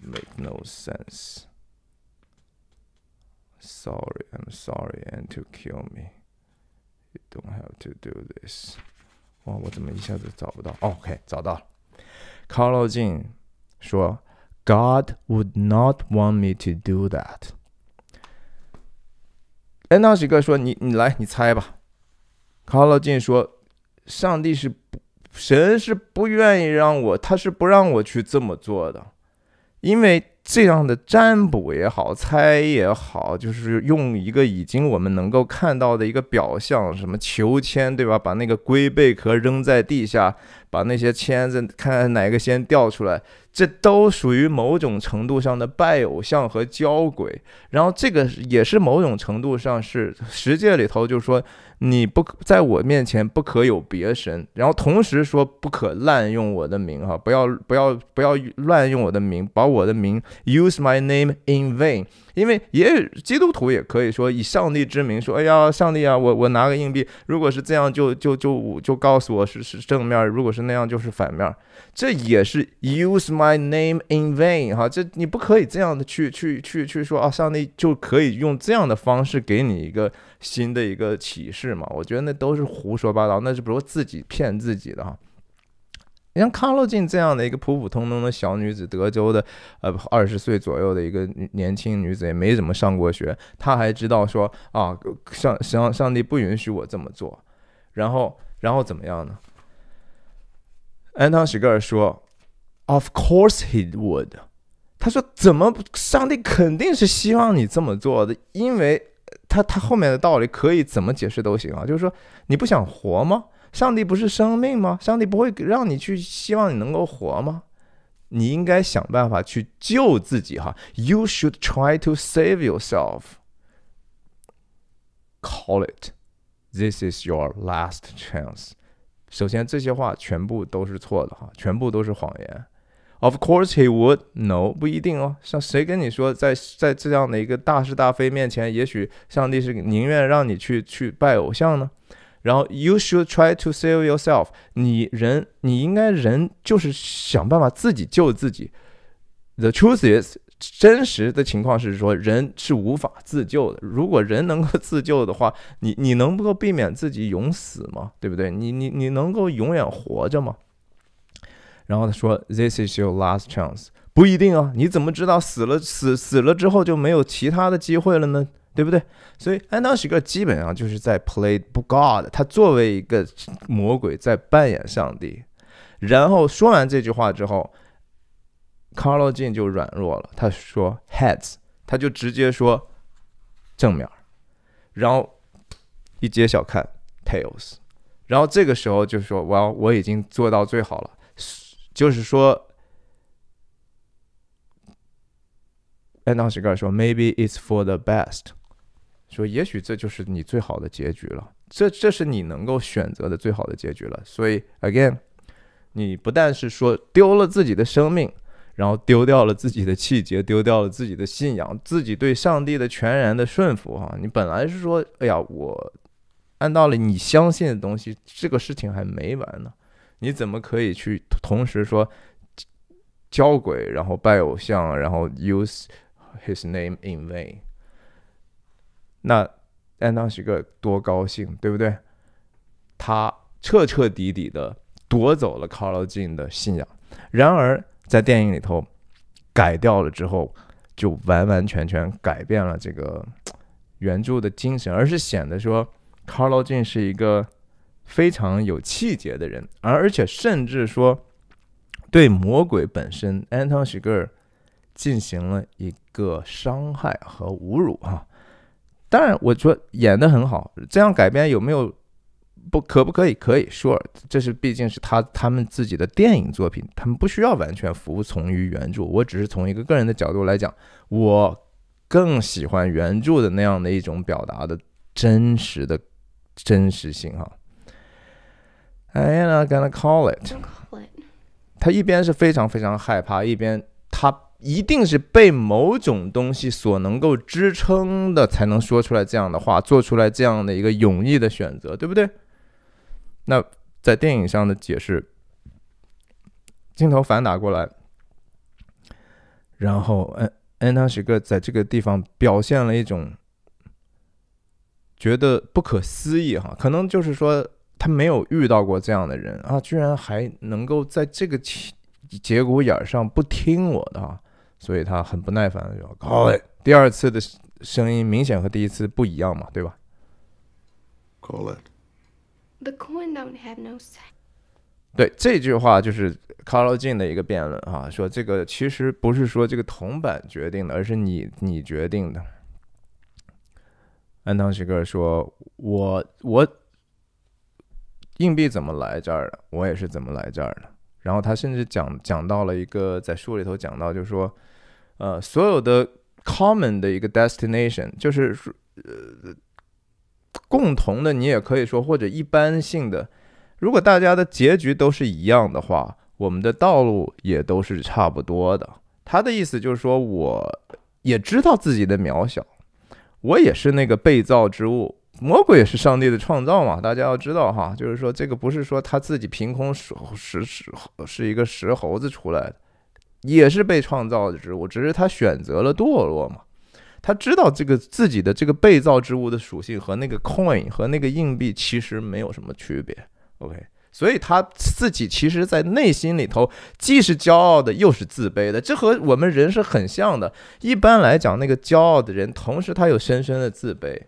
Make no sense. Sorry, I'm sorry, and to kill me. You don't have to do this. 哇，我怎么一下子找不到？OK，找到了。Colleen 说：“God would not want me to do that。”哎，那喜哥说：“你你来，你猜吧。”Colleen 说：“上帝是不神是不愿意让我，他是不让我去这么做的，因为。”这样的占卜也好，猜也好，就是用一个已经我们能够看到的一个表象，什么求签，对吧？把那个龟贝壳扔在地下，把那些签子看看哪个先掉出来，这都属于某种程度上的拜偶像和交鬼。然后这个也是某种程度上是，世界里头就是说。你不在我面前不可有别神，然后同时说不可滥用我的名哈，不要不要不要乱用我的名，把我的名 use my name in vain，因为也基督徒也可以说以上帝之名说，哎呀上帝啊，我我拿个硬币，如果是这样就就就就告诉我是是正面，如果是那样就是反面，这也是 use my name in vain 哈，这你不可以这样的去去去去说啊，上帝就可以用这样的方式给你一个。新的一个启示嘛？我觉得那都是胡说八道，那是不是自己骗自己的哈。像卡洛琳这样的一个普普通通的小女子，德州的，呃，二十岁左右的一个年轻女子，也没怎么上过学，她还知道说啊，上上上帝不允许我这么做，然后然后怎么样呢？安唐·史格尔说：“Of course he would。”他说：“怎么？上帝肯定是希望你这么做的，因为。”他他后面的道理可以怎么解释都行啊，就是说你不想活吗？上帝不是生命吗？上帝不会让你去希望你能够活吗？你应该想办法去救自己哈。You should try to save yourself. Call it. This is your last chance. 首先，这些话全部都是错的哈，全部都是谎言。Of course he would. No，不一定哦。像谁跟你说，在在这样的一个大是大非面前，也许上帝是宁愿让你去去拜偶像呢？然后 you should try to save yourself. 你人你应该人就是想办法自己救自己。The truth is，真实的情况是说人是无法自救的。如果人能够 自救的话，你你能够避免自己永死吗？对不对？你你你能够永远活着吗？然后他说：“This is your last chance。”不一定啊，你怎么知道死了死死了之后就没有其他的机会了呢？对不对？所以安娜许克基本上就是在 play God，他作为一个魔鬼在扮演上帝。然后说完这句话之后 c a r o l n e 就软弱了，他说：“Heads。”他就直接说正面儿，然后一揭晓看 Tails，然后这个时候就说：“Well，我已经做到最好了。”就是说，安当时盖说：“Maybe it's for the best。”说也许这就是你最好的结局了。这，这是你能够选择的最好的结局了。所以，again，你不但是说丢了自己的生命，然后丢掉了自己的气节，丢掉了自己的信仰，自己对上帝的全然的顺服。哈，你本来是说：“哎呀，我按道理你相信的东西。”这个事情还没完呢。你怎么可以去同时说交鬼，然后拜偶像，然后 use his name in vain？那安当是个多高兴，对不对？他彻彻底底的夺走了卡洛金的信仰。然而在电影里头改掉了之后，就完完全全改变了这个原著的精神，而是显得说卡洛金是一个。非常有气节的人，而而且甚至说，对魔鬼本身，安托 g e r 进行了一个伤害和侮辱啊！当然，我说演得很好，这样改编有没有不可不可以？可以说，这是毕竟是他他们自己的电影作品，他们不需要完全服从于原著。我只是从一个个人的角度来讲，我更喜欢原著的那样的一种表达的真实的真实性哈。I am gonna call it. call it。他一边是非常非常害怕，一边他一定是被某种东西所能够支撑的，才能说出来这样的话，做出来这样的一个勇毅的选择，对不对？那在电影上的解释，镜头反打过来，然后安安纳许克在这个地方表现了一种觉得不可思议，哈，可能就是说。他没有遇到过这样的人啊，居然还能够在这个节骨眼上不听我的啊，所以他很不耐烦，的就说 “Call it”。第二次的声音明显和第一次不一样嘛，对吧？“Call it”。The coin don't have no say。对这句话就是 c a l n 的一个辩论啊，说这个其实不是说这个铜板决定的，而是你你决定的。安唐奇哥说：“我我。”硬币怎么来这儿的？我也是怎么来这儿的。然后他甚至讲讲到了一个在书里头讲到，就是说，呃，所有的 common 的一个 destination，就是呃共同的，你也可以说或者一般性的，如果大家的结局都是一样的话，我们的道路也都是差不多的。他的意思就是说，我也知道自己的渺小，我也是那个被造之物。魔鬼是上帝的创造嘛？大家要知道哈，就是说这个不是说他自己凭空石石石是一个石猴子出来，的，也是被创造的植物，只是他选择了堕落嘛。他知道这个自己的这个被造之物的属性和那个 coin 和那个硬币其实没有什么区别。OK，所以他自己其实在内心里头既是骄傲的，又是自卑的。这和我们人是很像的。一般来讲，那个骄傲的人，同时他有深深的自卑。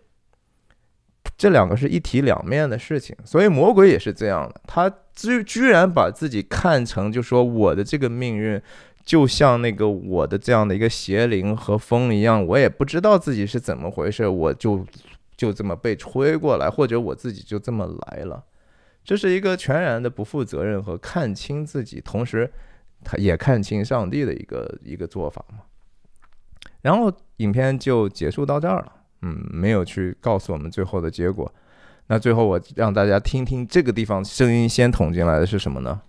这两个是一体两面的事情，所以魔鬼也是这样的，他居居然把自己看成就说我的这个命运，就像那个我的这样的一个邪灵和风一样，我也不知道自己是怎么回事，我就就这么被吹过来，或者我自己就这么来了，这是一个全然的不负责任和看清自己，同时他也看清上帝的一个一个做法嘛。然后影片就结束到这儿了。嗯，没有去告诉我们最后的结果。那最后我让大家听听这个地方声音先捅进来的是什么呢？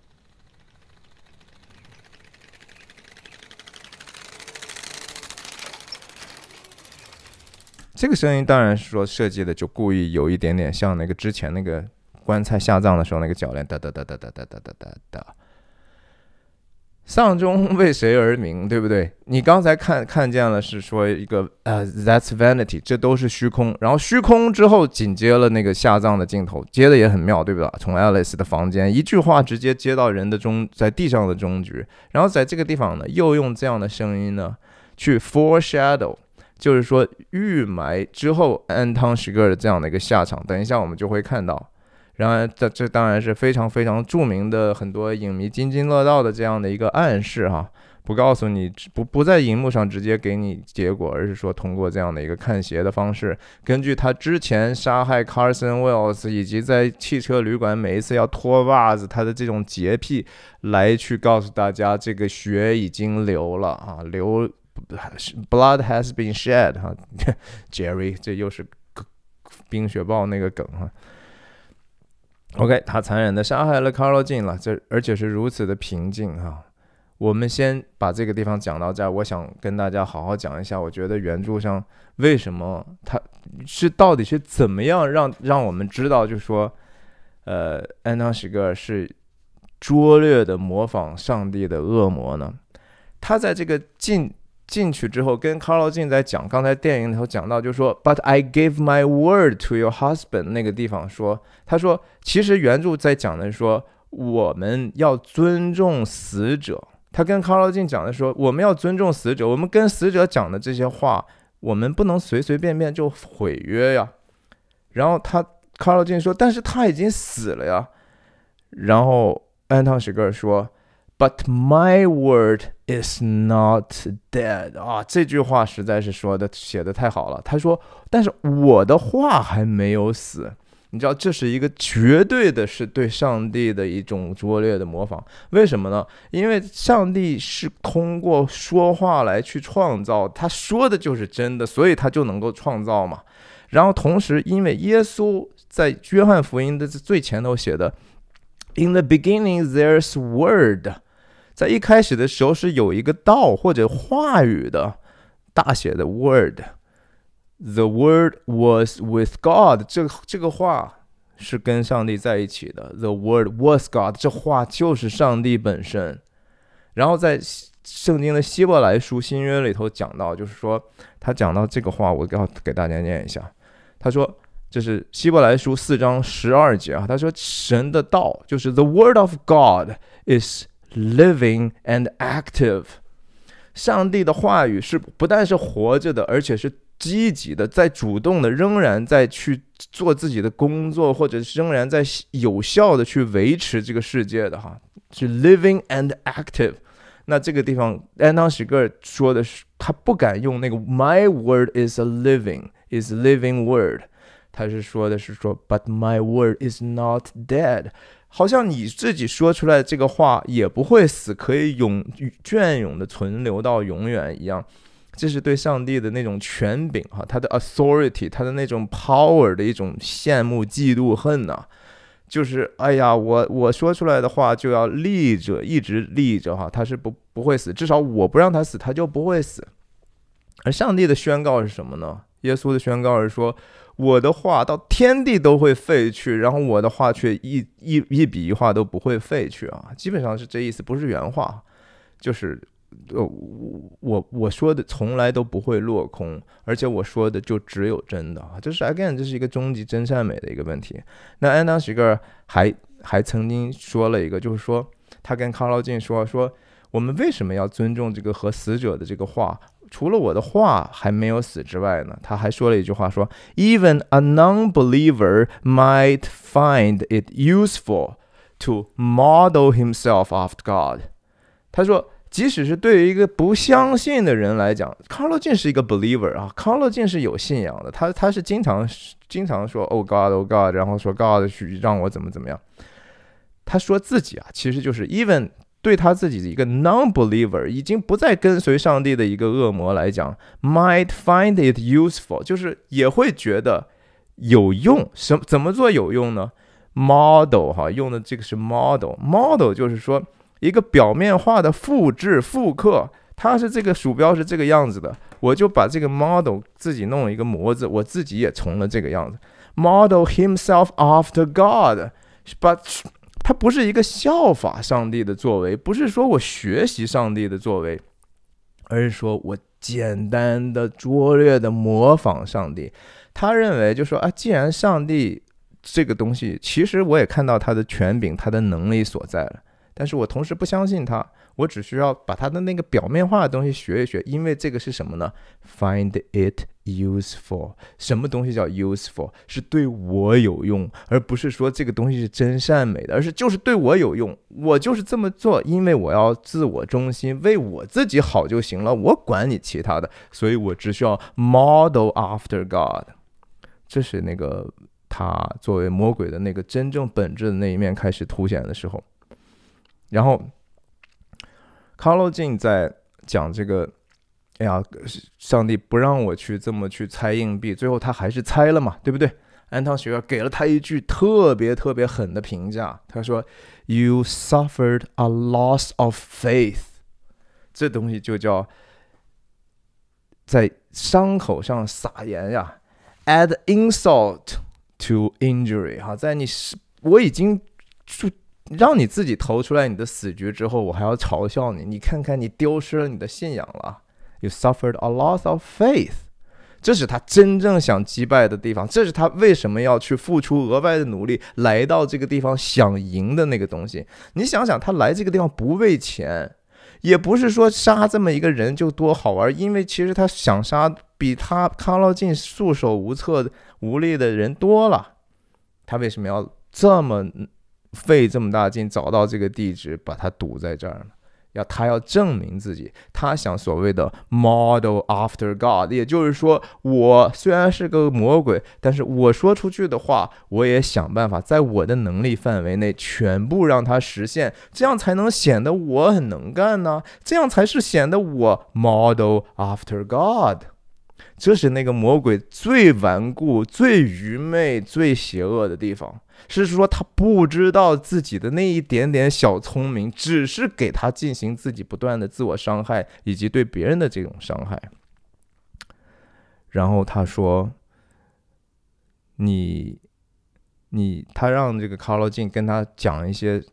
这个声音当然说设计的就故意有一点点像那个之前那个棺材下葬的时候那个铰链哒哒哒哒哒哒哒哒哒哒。丧钟为谁而鸣，对不对？你刚才看看见了，是说一个呃，that's vanity，这都是虚空。然后虚空之后，紧接了那个下葬的镜头，接的也很妙，对不对？从 Alice 的房间，一句话直接接到人的终在地上的终局。然后在这个地方呢，又用这样的声音呢，去 foreshadow，就是说预埋之后 Anton s i g e r 这样的一个下场。等一下，我们就会看到。然而，这这当然是非常非常著名的，很多影迷津津乐道的这样的一个暗示哈。不告诉你，不不在荧幕上直接给你结果，而是说通过这样的一个看鞋的方式，根据他之前杀害 Carson Wells 以及在汽车旅馆每一次要脱袜子他的这种洁癖来去告诉大家，这个血已经流了啊，流 Blood has been shed 哈，Jerry，这又是 冰雪暴那个梗哈。OK，他残忍的杀害了 c a r o l i n 了，这而且是如此的平静啊！我们先把这个地方讲到这。我想跟大家好好讲一下，我觉得原著上为什么他是到底是怎么样让让我们知道，就是说，呃，安娜烈格尔是拙劣的模仿上帝的恶魔呢？他在这个进。进去之后，跟卡拉金在讲，刚才电影里头讲到，就说 “but I g i v e my word to your husband” 那个地方，说他说，其实原著在讲的说，我们要尊重死者。他跟卡拉金讲的说，我们要尊重死者，我们跟死者讲的这些话，我们不能随随便便就毁约呀。然后他卡拉金说：“但是他已经死了呀。”然后安 i g 格尔说。But my word is not dead 啊！这句话实在是说的写的太好了。他说：“但是我的话还没有死。”你知道，这是一个绝对的是对上帝的一种拙劣的模仿。为什么呢？因为上帝是通过说话来去创造，他说的就是真的，所以他就能够创造嘛。然后同时，因为耶稣在约翰福音的最前头写的：“In the beginning there's word。”在一开始的时候是有一个道或者话语的，大写的 Word。The Word was with God。这这个话是跟上帝在一起的。The Word was God。这话就是上帝本身。然后在圣经的希伯来书新约里头讲到，就是说他讲到这个话，我要给大家念一下。他说，这是希伯来书四章十二节啊。他说，神的道就是 The Word of God is。Living and active，上帝的话语是不但是活着的，而且是积极的，在主动的，仍然在去做自己的工作，或者仍然在有效的去维持这个世界的哈，是 living and active。那这个地方，安当喜尔说的是，他不敢用那个 my word is a living is living word，他是说的是说，but my word is not dead。好像你自己说出来这个话也不会死，可以永隽永的存留到永远一样，这是对上帝的那种权柄哈，他的 authority，他的那种 power 的一种羡慕、嫉妒、恨呐，就是哎呀，我我说出来的话就要立着一直立着哈，他是不不会死，至少我不让他死，他就不会死。而上帝的宣告是什么呢？耶稣的宣告是说。我的话到天地都会废去，然后我的话却一一一笔一画都不会废去啊！基本上是这意思，不是原话，就是我我我说的从来都不会落空，而且我说的就只有真的啊！就是 again，这是一个终极真善美的一个问题。那安娜许格尔还还曾经说了一个，就是说他跟康老晋说说我们为什么要尊重这个和死者的这个话。除了我的话还没有死之外呢，他还说了一句话，说：“Even a non-believer might find it useful to model himself after God。”他说，即使是对于一个不相信的人来讲，康乐静是一个 believer 啊，康乐静是有信仰的，他他是经常经常说：“Oh God, Oh God”，然后说 “God 去让我怎么怎么样。”他说自己啊，其实就是 even。对他自己的一个 non believer，已经不再跟随上帝的一个恶魔来讲，might find it useful，就是也会觉得有用。什怎么做有用呢？model 哈，用的这个是 model。model 就是说一个表面化的复制、复刻。它是这个鼠标是这个样子的，我就把这个 model 自己弄了一个模子，我自己也从了这个样子。model himself after God，but。他不是一个效法上帝的作为，不是说我学习上帝的作为，而是说我简单的、拙劣的模仿上帝。他认为，就说啊，既然上帝这个东西，其实我也看到他的权柄、他的能力所在。了。但是我同时不相信他，我只需要把他的那个表面化的东西学一学，因为这个是什么呢？Find it useful。什么东西叫 useful？是对我有用，而不是说这个东西是真善美的，而是就是对我有用。我就是这么做，因为我要自我中心，为我自己好就行了，我管你其他的。所以我只需要 model after God。这是那个他作为魔鬼的那个真正本质的那一面开始凸显的时候。然后，Colin 在讲这个，哎呀，上帝不让我去这么去猜硬币，最后他还是猜了嘛，对不对？安汤学院给了他一句特别特别狠的评价，他说 “You suffered a loss of faith”，这东西就叫在伤口上撒盐呀，“add insult to injury”，哈，在你是我已经就。让你自己投出来你的死局之后，我还要嘲笑你。你看看，你丢失了你的信仰了。You suffered a loss of faith。这是他真正想击败的地方，这是他为什么要去付出额外的努力来到这个地方想赢的那个东西。你想想，他来这个地方不为钱，也不是说杀这么一个人就多好玩，因为其实他想杀比他康乐进束手无策无力的人多了。他为什么要这么？费这么大劲找到这个地址，把它堵在这儿要他要证明自己，他想所谓的 model after God，也就是说，我虽然是个魔鬼，但是我说出去的话，我也想办法在我的能力范围内全部让它实现，这样才能显得我很能干呢。这样才是显得我 model after God。这是那个魔鬼最顽固、最愚昧、最邪恶的地方。是说他不知道自己的那一点点小聪明，只是给他进行自己不断的自我伤害，以及对别人的这种伤害。然后他说：“你，你，他让这个卡洛金跟他讲一些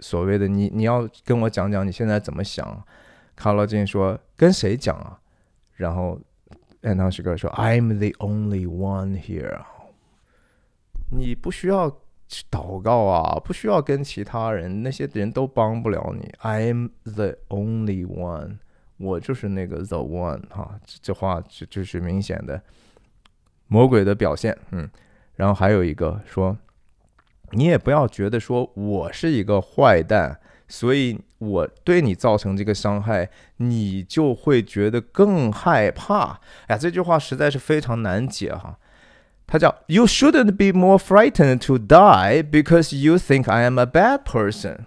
所谓的‘你你要跟我讲讲你现在怎么想’。”卡洛金说：“跟谁讲啊？”然后安当时哥说：“I'm the only one here，你不需要。”祷告啊，不需要跟其他人，那些人都帮不了你。I'm the only one，我就是那个 the one 哈，这这话就就是明显的魔鬼的表现，嗯。然后还有一个说，你也不要觉得说我是一个坏蛋，所以我对你造成这个伤害，你就会觉得更害怕。哎呀，这句话实在是非常难解哈。他叫 You shouldn't be more frightened to die because you think I am a bad person。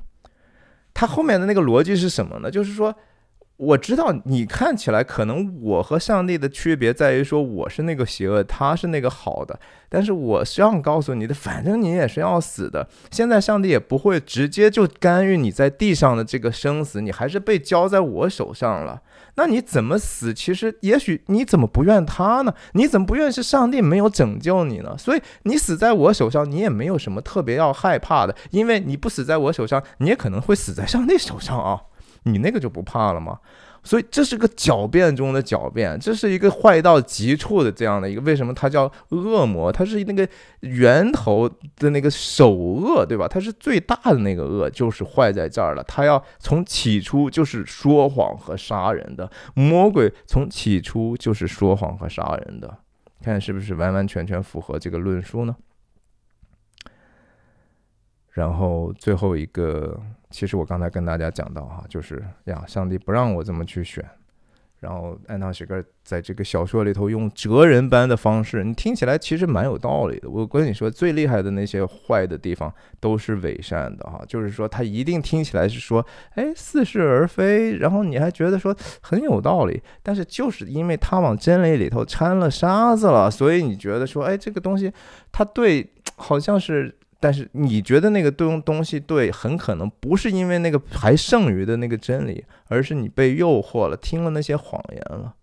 他后面的那个逻辑是什么呢？就是说，我知道你看起来可能我和上帝的区别在于说我是那个邪恶，他是那个好的。但是我望告诉你的，反正你也是要死的。现在上帝也不会直接就干预你在地上的这个生死，你还是被交在我手上了。那你怎么死？其实，也许你怎么不怨他呢？你怎么不怨是上帝没有拯救你呢？所以你死在我手上，你也没有什么特别要害怕的，因为你不死在我手上，你也可能会死在上帝手上啊！你那个就不怕了吗？所以这是个狡辩中的狡辩，这是一个坏到极处的这样的一个。为什么它叫恶魔？它是那个源头的那个首恶，对吧？它是最大的那个恶，就是坏在这儿了。它要从起初就是说谎和杀人的魔鬼，从起初就是说谎和杀人的。看是不是完完全全符合这个论述呢？然后最后一个。其实我刚才跟大家讲到哈，就是呀，上帝不让我这么去选。然后安徒生格在这个小说里头用哲人般的方式，你听起来其实蛮有道理的。我跟你说，最厉害的那些坏的地方都是伪善的哈，就是说他一定听起来是说，哎，似是而非，然后你还觉得说很有道理，但是就是因为他往真理里头掺了沙子了，所以你觉得说，哎，这个东西他对好像是。但是你觉得那个东东西对，很可能不是因为那个还剩余的那个真理，而是你被诱惑了，听了那些谎言了。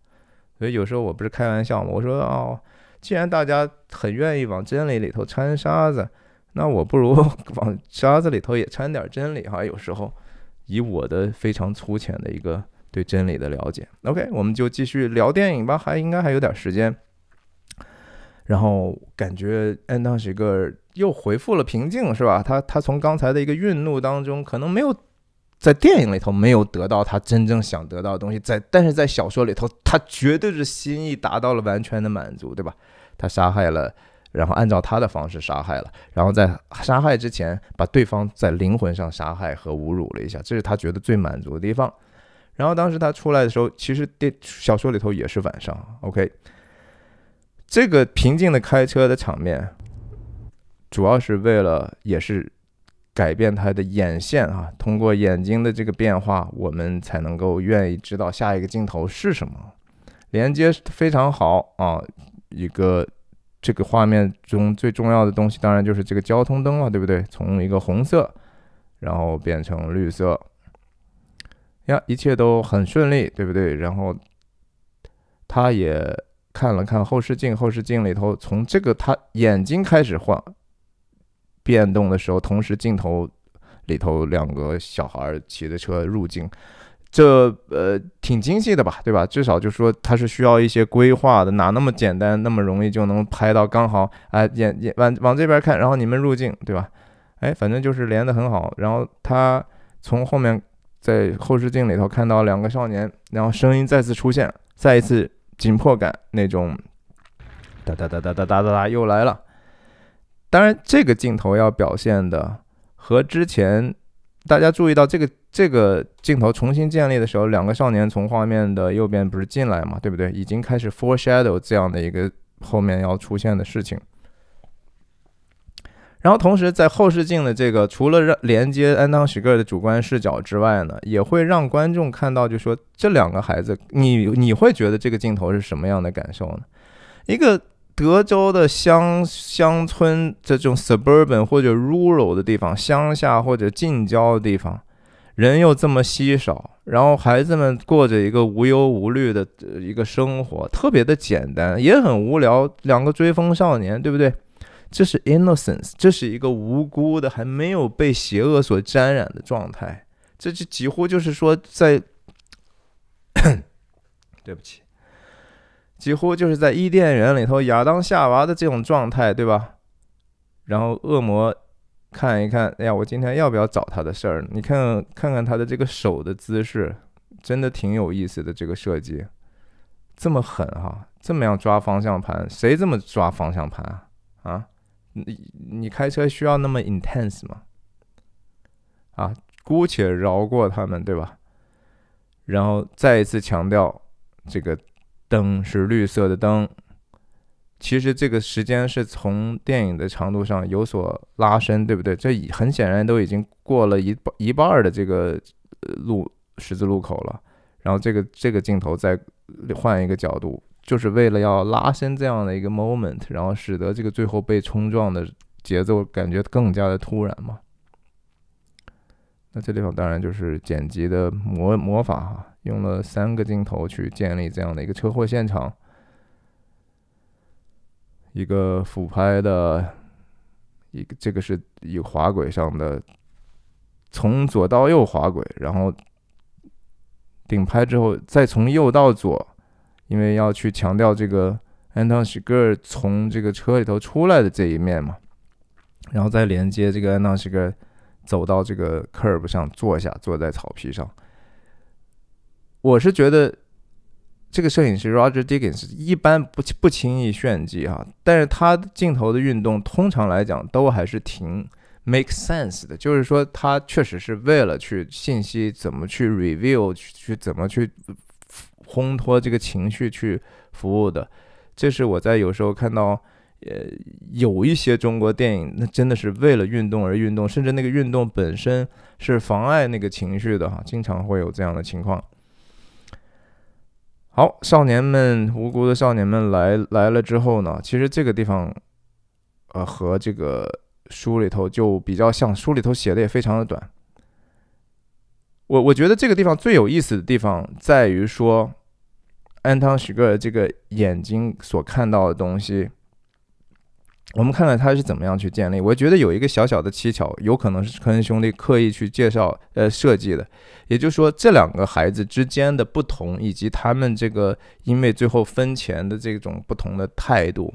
所以有时候我不是开玩笑嘛，我说哦，既然大家很愿意往真理里头掺沙子，那我不如往沙子里头也掺点真理哈。有时候以我的非常粗浅的一个对真理的了解，OK，我们就继续聊电影吧，还应该还有点时间。然后感觉安当烈哥又回复了平静，是吧？他他从刚才的一个愠怒当中，可能没有在电影里头没有得到他真正想得到的东西，在但是在小说里头，他绝对是心意达到了完全的满足，对吧？他杀害了，然后按照他的方式杀害了，然后在杀害之前把对方在灵魂上杀害和侮辱了一下，这是他觉得最满足的地方。然后当时他出来的时候，其实电小说里头也是晚上，OK。这个平静的开车的场面，主要是为了也是改变他的眼线啊。通过眼睛的这个变化，我们才能够愿意知道下一个镜头是什么，连接非常好啊。一个这个画面中最重要的东西，当然就是这个交通灯了，对不对？从一个红色，然后变成绿色，呀，一切都很顺利，对不对？然后他也。看了看后视镜，后视镜里头，从这个他眼睛开始晃变动的时候，同时镜头里头两个小孩骑着车入镜，这呃挺精细的吧，对吧？至少就说他是需要一些规划的，哪那么简单，那么容易就能拍到刚好啊眼眼往往这边看，然后你们入镜，对吧？哎，反正就是连得很好。然后他从后面在后视镜里头看到两个少年，然后声音再次出现，再一次。紧迫感那种，哒哒哒哒哒哒哒哒，又来了。当然，这个镜头要表现的和之前大家注意到这个这个镜头重新建立的时候，两个少年从画面的右边不是进来嘛，对不对？已经开始 foreshadow 这样的一个后面要出现的事情。然后同时，在后视镜的这个，除了让连接安东·许尔的主观视角之外呢，也会让观众看到，就说这两个孩子，你你会觉得这个镜头是什么样的感受呢？一个德州的乡乡村这种 suburban 或者 rural 的地方，乡下或者近郊的地方，人又这么稀少，然后孩子们过着一个无忧无虑的一个生活，特别的简单，也很无聊，两个追风少年，对不对？这是 innocence，这是一个无辜的、还没有被邪恶所沾染的状态。这就几乎就是说，在 对不起，几乎就是在伊甸园里头亚当夏娃的这种状态，对吧？然后恶魔看一看，哎呀，我今天要不要找他的事儿？你看，看看他的这个手的姿势，真的挺有意思的，这个设计这么狠哈，这么样抓方向盘，谁这么抓方向盘啊？啊？你你开车需要那么 intense 吗？啊，姑且饶过他们，对吧？然后再一次强调，这个灯是绿色的灯。其实这个时间是从电影的长度上有所拉伸，对不对？这已很显然都已经过了一一半的这个路十字路口了。然后这个这个镜头再换一个角度。就是为了要拉伸这样的一个 moment，然后使得这个最后被冲撞的节奏感觉更加的突然嘛。那这地方当然就是剪辑的魔魔法哈，用了三个镜头去建立这样的一个车祸现场。一个俯拍的一个这个是以滑轨上的从左到右滑轨，然后顶拍之后再从右到左。因为要去强调这个 Anton s h e r 从这个车里头出来的这一面嘛，然后再连接这个 Anton s h e r 走到这个 curb 上坐下，坐在草皮上。我是觉得这个摄影师 Roger d i c k i n s 一般不不轻易炫技哈，但是他镜头的运动通常来讲都还是挺 make sense 的，就是说他确实是为了去信息怎么去 r e v i e w 去去怎么去。烘托这个情绪去服务的，这是我在有时候看到，呃，有一些中国电影，那真的是为了运动而运动，甚至那个运动本身是妨碍那个情绪的哈，经常会有这样的情况。好，少年们，无辜的少年们来来了之后呢，其实这个地方，呃，和这个书里头就比较像，书里头写的也非常的短。我我觉得这个地方最有意思的地方在于说。安汤十个这个眼睛所看到的东西，我们看看他是怎么样去建立。我觉得有一个小小的蹊跷，有可能是科恩兄弟刻意去介绍、呃设计的。也就是说，这两个孩子之间的不同，以及他们这个因为最后分钱的这种不同的态度。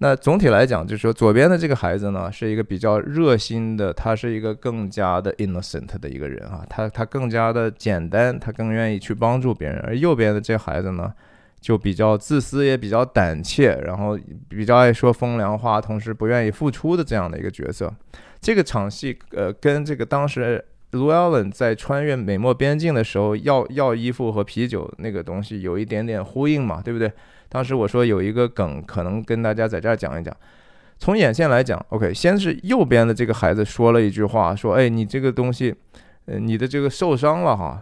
那总体来讲，就是说左边的这个孩子呢，是一个比较热心的，他是一个更加的 innocent 的一个人啊，他他更加的简单，他更愿意去帮助别人。而右边的这孩子呢，就比较自私，也比较胆怯，然后比较爱说风凉话，同时不愿意付出的这样的一个角色。这个场戏，呃，跟这个当时卢埃文在穿越美墨边境的时候要要衣服和啤酒那个东西有一点点呼应嘛，对不对？当时我说有一个梗，可能跟大家在这儿讲一讲。从眼线来讲，OK，先是右边的这个孩子说了一句话，说：“哎，你这个东西，呃，你的这个受伤了哈，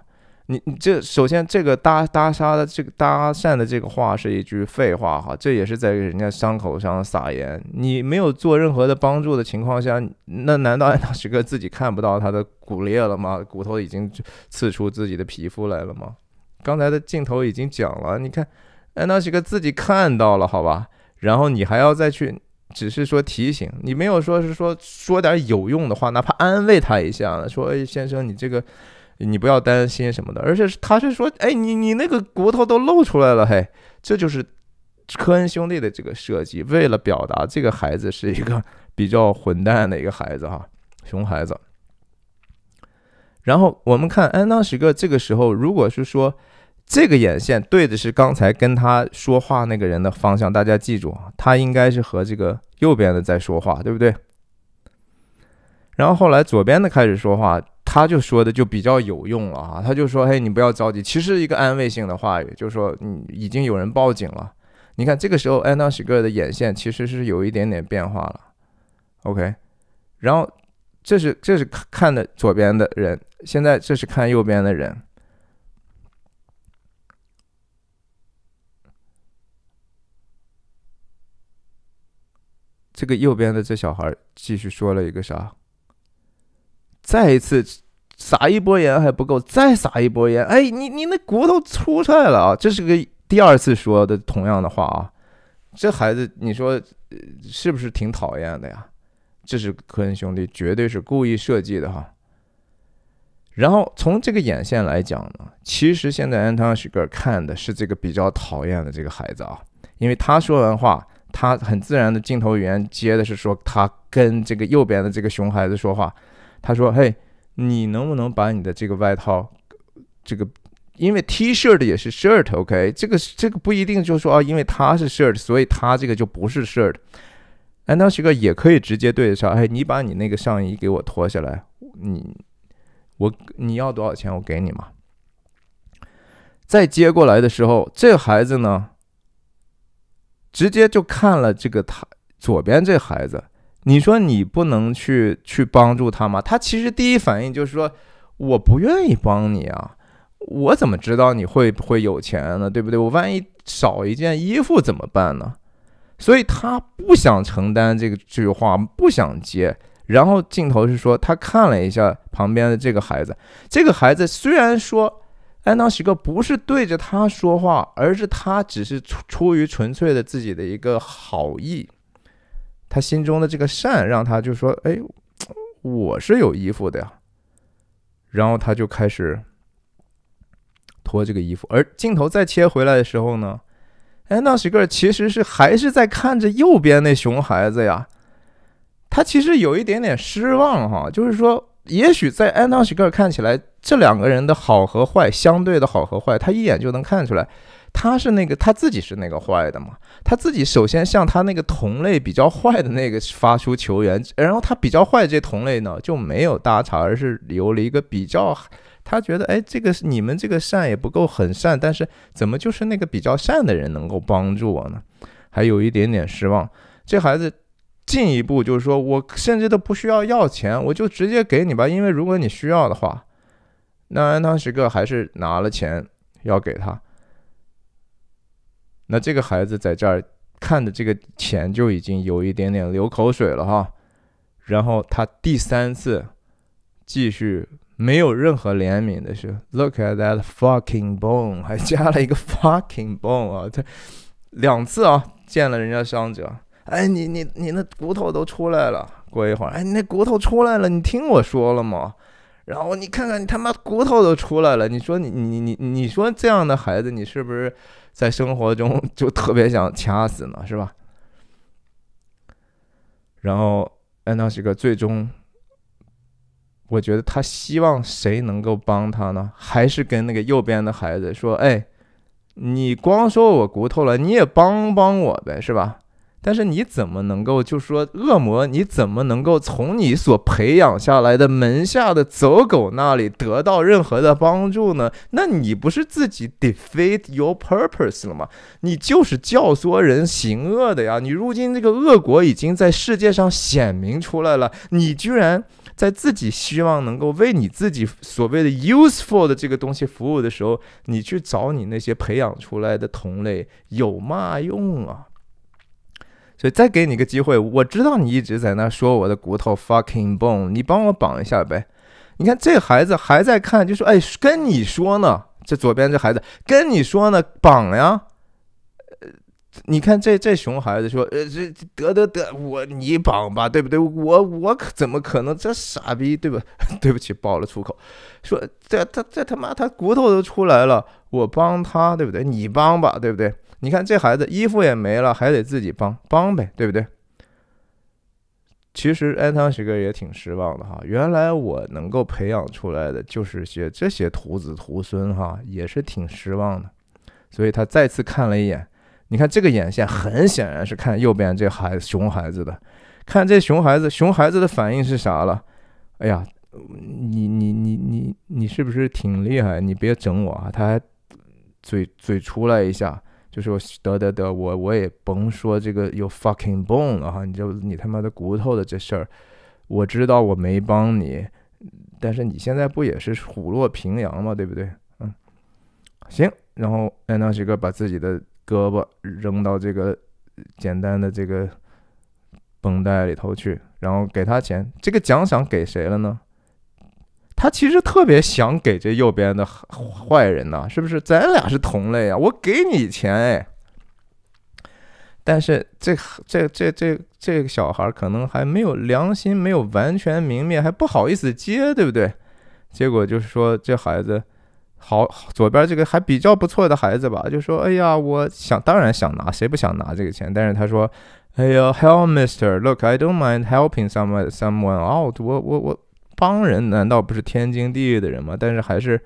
你你这首先这个搭搭讪的这个搭讪的这个话是一句废话哈，这也是在人家伤口上撒盐。你没有做任何的帮助的情况下，那难道艾达时刻自己看不到他的骨裂了吗？骨头已经刺出自己的皮肤来了吗？刚才的镜头已经讲了，你看。”哎，那几个自己看到了，好吧，然后你还要再去，只是说提醒你，没有说是说说点有用的话，哪怕安慰他一下，说哎，先生，你这个你不要担心什么的。而且他是说，哎，你你那个骨头都露出来了，嘿，这就是科恩兄弟的这个设计，为了表达这个孩子是一个比较混蛋的一个孩子哈，熊孩子。然后我们看，安娜几个这个时候，如果是说。这个眼线对的是刚才跟他说话那个人的方向，大家记住他应该是和这个右边的在说话，对不对？然后后来左边的开始说话，他就说的就比较有用了啊，他就说：“嘿，你不要着急，其实一个安慰性的话语，就说你已经有人报警了。”你看这个时候，安娜许哥的眼线其实是有一点点变化了。OK，然后这是这是看的左边的人，现在这是看右边的人。这个右边的这小孩继续说了一个啥？再一次撒一波盐还不够，再撒一波盐！哎，你你那骨头出来了啊！这是个第二次说的同样的话啊！这孩子，你说是不是挺讨厌的呀？这是科恩兄弟绝对是故意设计的哈。然后从这个眼线来讲呢，其实现在安汤许格看的是这个比较讨厌的这个孩子啊，因为他说完话。他很自然的镜头语言接的是说，他跟这个右边的这个熊孩子说话，他说：“嘿，你能不能把你的这个外套，这个，因为 T 恤的也是 shirt，OK，这个这个不一定就说啊，因为他是 shirt，所以他这个就不是 shirt。哎，那这个也可以直接对上，哎，你把你那个上衣给我脱下来，你我你要多少钱，我给你嘛。再接过来的时候，这孩子呢？”直接就看了这个他左边这孩子，你说你不能去去帮助他吗？他其实第一反应就是说我不愿意帮你啊，我怎么知道你会不会有钱呢？对不对？我万一少一件衣服怎么办呢？所以他不想承担这个句话，不想接。然后镜头是说他看了一下旁边的这个孩子，这个孩子虽然说。安当史哥不是对着他说话，而是他只是出出于纯粹的自己的一个好意，他心中的这个善让他就说：“哎，我是有衣服的呀。”然后他就开始脱这个衣服。而镜头再切回来的时候呢，安当史哥其实是还是在看着右边那熊孩子呀。他其实有一点点失望哈，就是说，也许在安当史哥看起来。这两个人的好和坏，相对的好和坏，他一眼就能看出来。他是那个他自己是那个坏的嘛？他自己首先向他那个同类比较坏的那个发出求援，然后他比较坏这同类呢就没有搭茬，而是留了一个比较，他觉得哎，这个你们这个善也不够很善，但是怎么就是那个比较善的人能够帮助我呢？还有一点点失望。这孩子进一步就是说我甚至都不需要要钱，我就直接给你吧，因为如果你需要的话。那安汤时哥还是拿了钱要给他，那这个孩子在这儿看的这个钱就已经有一点点流口水了哈。然后他第三次继续没有任何怜悯的是，Look at that fucking bone，还加了一个 fucking bone 啊，他两次啊见了人家伤者，哎，你你你那骨头都出来了。过一会儿，哎，你那骨头出来了，你听我说了吗？然后你看看，你他妈骨头都出来了！你说你你你，你说这样的孩子，你是不是在生活中就特别想掐死呢？是吧？然后，那这个最终，我觉得他希望谁能够帮他呢？还是跟那个右边的孩子说：“哎，你光说我骨头了，你也帮帮我呗，是吧？”但是你怎么能够就说恶魔？你怎么能够从你所培养下来的门下的走狗那里得到任何的帮助呢？那你不是自己 defeat your purpose 了吗？你就是教唆人行恶的呀！你如今这个恶果已经在世界上显明出来了，你居然在自己希望能够为你自己所谓的 useful 的这个东西服务的时候，你去找你那些培养出来的同类，有嘛用啊？所以再给你个机会，我知道你一直在那说我的骨头 fucking bone，你帮我绑一下呗。你看这孩子还在看，就说哎，跟你说呢，这左边这孩子跟你说呢，绑呀。呃，你看这这熊孩子说，呃，这得得得，我你绑吧，对不对？我我可怎么可能？这傻逼，对吧？对不起，爆了粗口，说这他这他妈他骨头都出来了，我帮他，对不对？你帮吧，对不对？你看这孩子衣服也没了，还得自己帮帮呗，对不对？其实安汤徐哥也挺失望的哈，原来我能够培养出来的就是些这些徒子徒孙哈，也是挺失望的。所以他再次看了一眼，你看这个眼线，很显然是看右边这孩子熊孩子的。看这熊孩子，熊孩子的反应是啥了？哎呀，你你你你你是不是挺厉害？你别整我啊！他还嘴嘴出来一下。就是我得得得，我我也甭说这个有 fucking bone 了哈，你就你他妈的骨头的这事儿，我知道我没帮你，但是你现在不也是虎落平阳嘛，对不对？嗯，行，然后安娜这个把自己的胳膊扔到这个简单的这个绷带里头去，然后给他钱，这个奖赏给谁了呢？他其实特别想给这右边的坏人呢，是不是？咱俩是同类啊，我给你钱哎。但是这这这这这个小孩可能还没有良心，没有完全明灭，还不好意思接，对不对？结果就是说，这孩子好，左边这个还比较不错的孩子吧，就说：“哎呀，我想当然想拿，谁不想拿这个钱？”但是他说：“哎呀，Hello, Mister, Look, I don't mind helping someone someone out. 我我我帮人难道不是天经地义的人吗？但是还是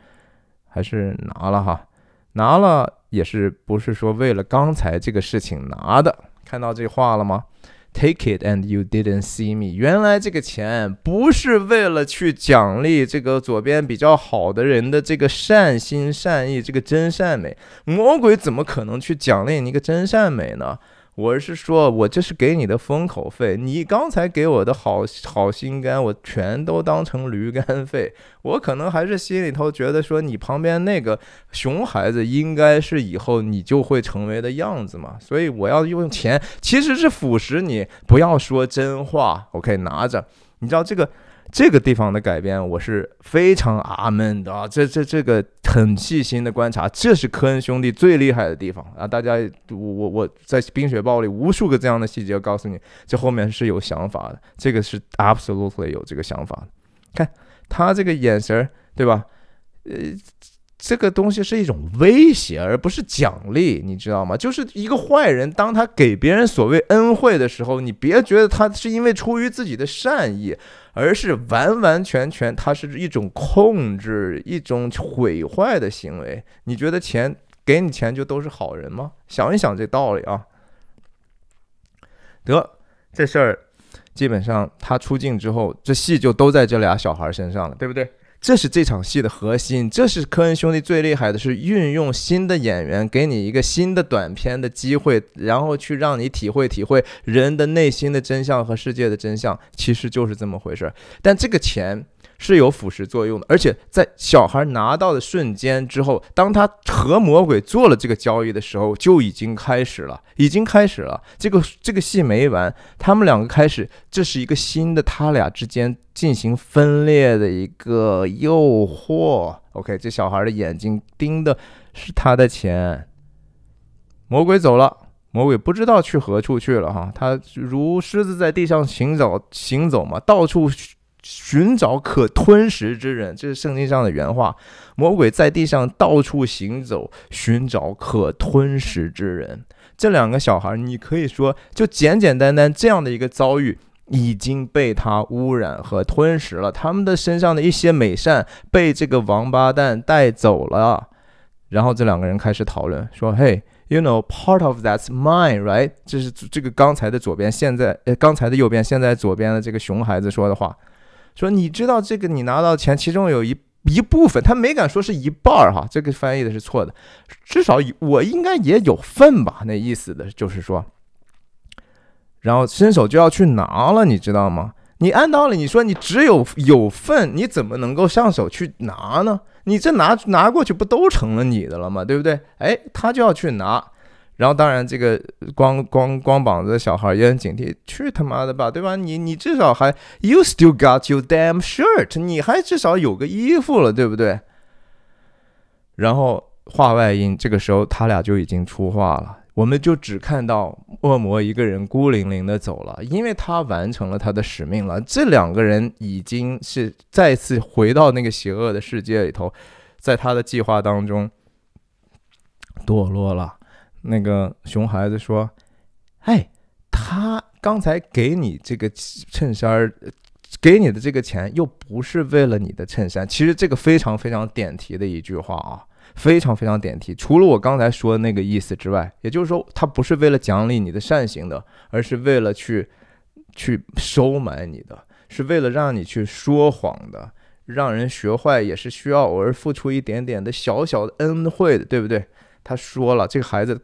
还是拿了哈，拿了也是不是说为了刚才这个事情拿的？看到这话了吗？Take it and you didn't see me。原来这个钱不是为了去奖励这个左边比较好的人的这个善心善意，这个真善美。魔鬼怎么可能去奖励你一个真善美呢？我是说，我这是给你的封口费。你刚才给我的好好心肝，我全都当成驴肝肺。我可能还是心里头觉得说，你旁边那个熊孩子，应该是以后你就会成为的样子嘛。所以我要用钱，其实是腐蚀你，不要说真话。OK，拿着，你知道这个。这个地方的改编我是非常阿门的，啊！这这这个很细心的观察，这是科恩兄弟最厉害的地方啊！大家，我我我在《冰雪暴》里无数个这样的细节，告诉你，这后面是有想法的，这个是 absolutely 有这个想法的。看他这个眼神儿，对吧？呃。这个东西是一种威胁，而不是奖励，你知道吗？就是一个坏人，当他给别人所谓恩惠的时候，你别觉得他是因为出于自己的善意，而是完完全全他是一种控制、一种毁坏的行为。你觉得钱给你钱就都是好人吗？想一想这道理啊！得，这事儿基本上他出镜之后，这戏就都在这俩小孩身上了，对不对？这是这场戏的核心，这是科恩兄弟最厉害的，是运用新的演员，给你一个新的短片的机会，然后去让你体会体会人的内心的真相和世界的真相，其实就是这么回事。但这个钱。是有腐蚀作用的，而且在小孩拿到的瞬间之后，当他和魔鬼做了这个交易的时候，就已经开始了，已经开始了。这个这个戏没完，他们两个开始，这是一个新的他俩之间进行分裂的一个诱惑。OK，这小孩的眼睛盯的是他的钱。魔鬼走了，魔鬼不知道去何处去了哈，他如狮子在地上行走行走嘛，到处。寻找可吞食之人，这是圣经上的原话。魔鬼在地上到处行走，寻找可吞食之人。这两个小孩，你可以说，就简简单单这样的一个遭遇，已经被他污染和吞食了。他们的身上的一些美善被这个王八蛋带走了。然后这两个人开始讨论，说：“嘿，you know part of that's mine, right？” 这是这个刚才的左边，现在呃刚才的右边，现在左边的这个熊孩子说的话。说你知道这个，你拿到钱，其中有一一部分，他没敢说是一半儿哈，这个翻译的是错的，至少我应该也有份吧，那意思的就是说，然后伸手就要去拿了，你知道吗？你按道理，你说你只有有份，你怎么能够上手去拿呢？你这拿拿过去不都成了你的了吗？对不对？哎，他就要去拿。然后，当然，这个光光光膀子的小孩也很警惕，去他妈的吧，对吧？你你至少还，you still got your damn shirt，你还至少有个衣服了，对不对？然后画外音，这个时候他俩就已经出话了，我们就只看到恶魔一个人孤零零的走了，因为他完成了他的使命了。这两个人已经是再次回到那个邪恶的世界里头，在他的计划当中堕落了。那个熊孩子说：“哎，他刚才给你这个衬衫儿，给你的这个钱又不是为了你的衬衫。其实这个非常非常点题的一句话啊，非常非常点题。除了我刚才说的那个意思之外，也就是说，他不是为了奖励你的善行的，而是为了去去收买你的，是为了让你去说谎的，让人学坏也是需要偶尔付出一点点的小小的恩惠的，对不对？他说了，这个孩子。”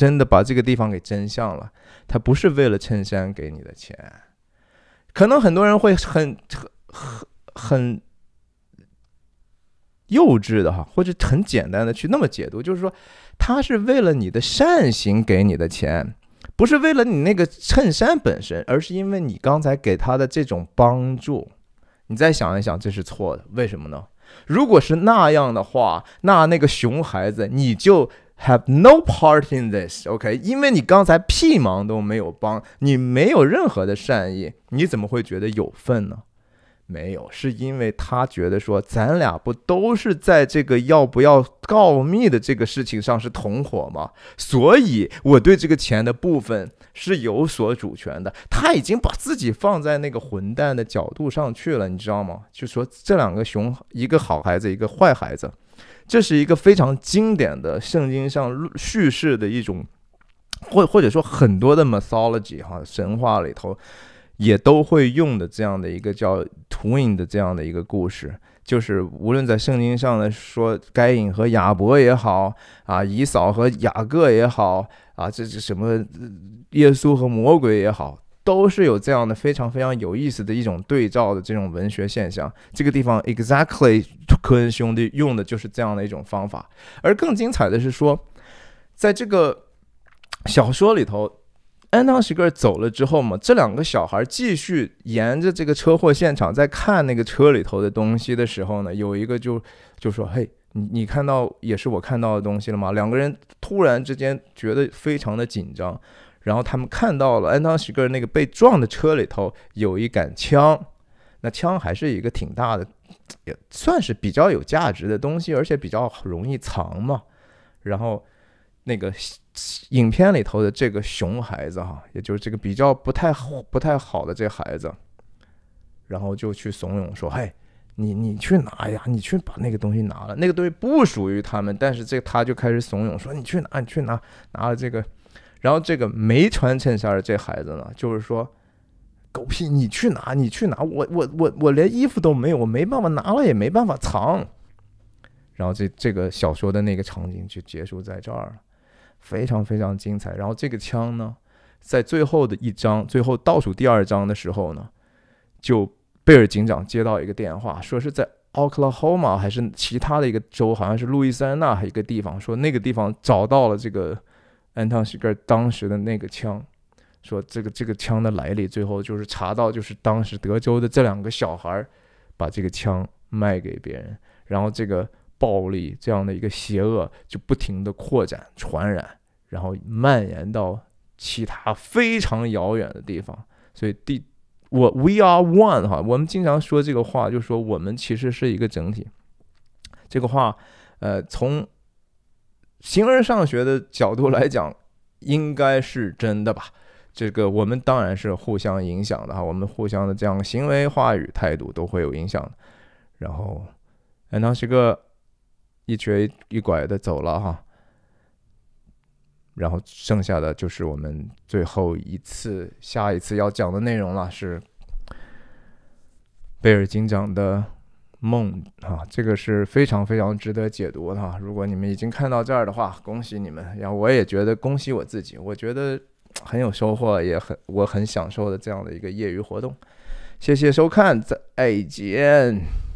真的把这个地方给真相了，他不是为了衬衫给你的钱，可能很多人会很很很很幼稚的哈，或者很简单的去那么解读，就是说他是为了你的善行给你的钱，不是为了你那个衬衫本身，而是因为你刚才给他的这种帮助。你再想一想，这是错的，为什么呢？如果是那样的话，那那个熊孩子你就。Have no part in this, OK？因为你刚才屁忙都没有帮，你没有任何的善意，你怎么会觉得有份呢？没有，是因为他觉得说，咱俩不都是在这个要不要告密的这个事情上是同伙吗？所以我对这个钱的部分是有所主权的。他已经把自己放在那个混蛋的角度上去了，你知道吗？就说这两个熊，一个好孩子，一个坏孩子。这是一个非常经典的圣经上叙事的一种，或或者说很多的 mythology 哈神话里头也都会用的这样的一个叫 t w i n 的这样的一个故事，就是无论在圣经上来说，该隐和亚伯也好啊，以扫和雅各也好啊，这是什么耶稣和魔鬼也好。都是有这样的非常非常有意思的一种对照的这种文学现象。这个地方，exactly，科恩兄弟用的就是这样的一种方法。而更精彩的是说，在这个小说里头，安当时格尔走了之后嘛，这两个小孩继续沿着这个车祸现场在看那个车里头的东西的时候呢，有一个就就说：“嘿，你你看到也是我看到的东西了吗？”两个人突然之间觉得非常的紧张。然后他们看到了安东·许格那个被撞的车里头有一杆枪，那枪还是一个挺大的，也算是比较有价值的东西，而且比较容易藏嘛。然后那个影片里头的这个熊孩子哈，也就是这个比较不太好、不太好的这孩子，然后就去怂恿说：“嘿，你你去拿呀，你去把那个东西拿了。那个东西不属于他们，但是这他就开始怂恿说：你去拿，你去拿，拿了这个。”然后这个没穿衬衫的这孩子呢，就是说，狗屁，你去拿，你去拿，我我我我连衣服都没有，我没办法拿了，也没办法藏。然后这这个小说的那个场景就结束在这儿了，非常非常精彩。然后这个枪呢，在最后的一章，最后倒数第二章的时候呢，就贝尔警长接到一个电话，说是在奥克拉 m a 还是其他的一个州，好像是路易斯安那一个地方，说那个地方找到了这个。安汤西格当时的那个枪，说这个这个枪的来历，最后就是查到就是当时德州的这两个小孩儿把这个枪卖给别人，然后这个暴力这样的一个邪恶就不停的扩展传染，然后蔓延到其他非常遥远的地方。所以第我 We are one 哈，我们经常说这个话，就说我们其实是一个整体。这个话，呃，从。形而上学的角度来讲，应该是真的吧？这个我们当然是互相影响的哈，我们互相的这样行为、话语、态度都会有影响然后，那是个一瘸一拐的走了哈。然后剩下的就是我们最后一次、下一次要讲的内容了，是贝尔警长的。梦啊，这个是非常非常值得解读的啊！如果你们已经看到这儿的话，恭喜你们，然后我也觉得恭喜我自己，我觉得很有收获，也很我很享受的这样的一个业余活动。谢谢收看，再见。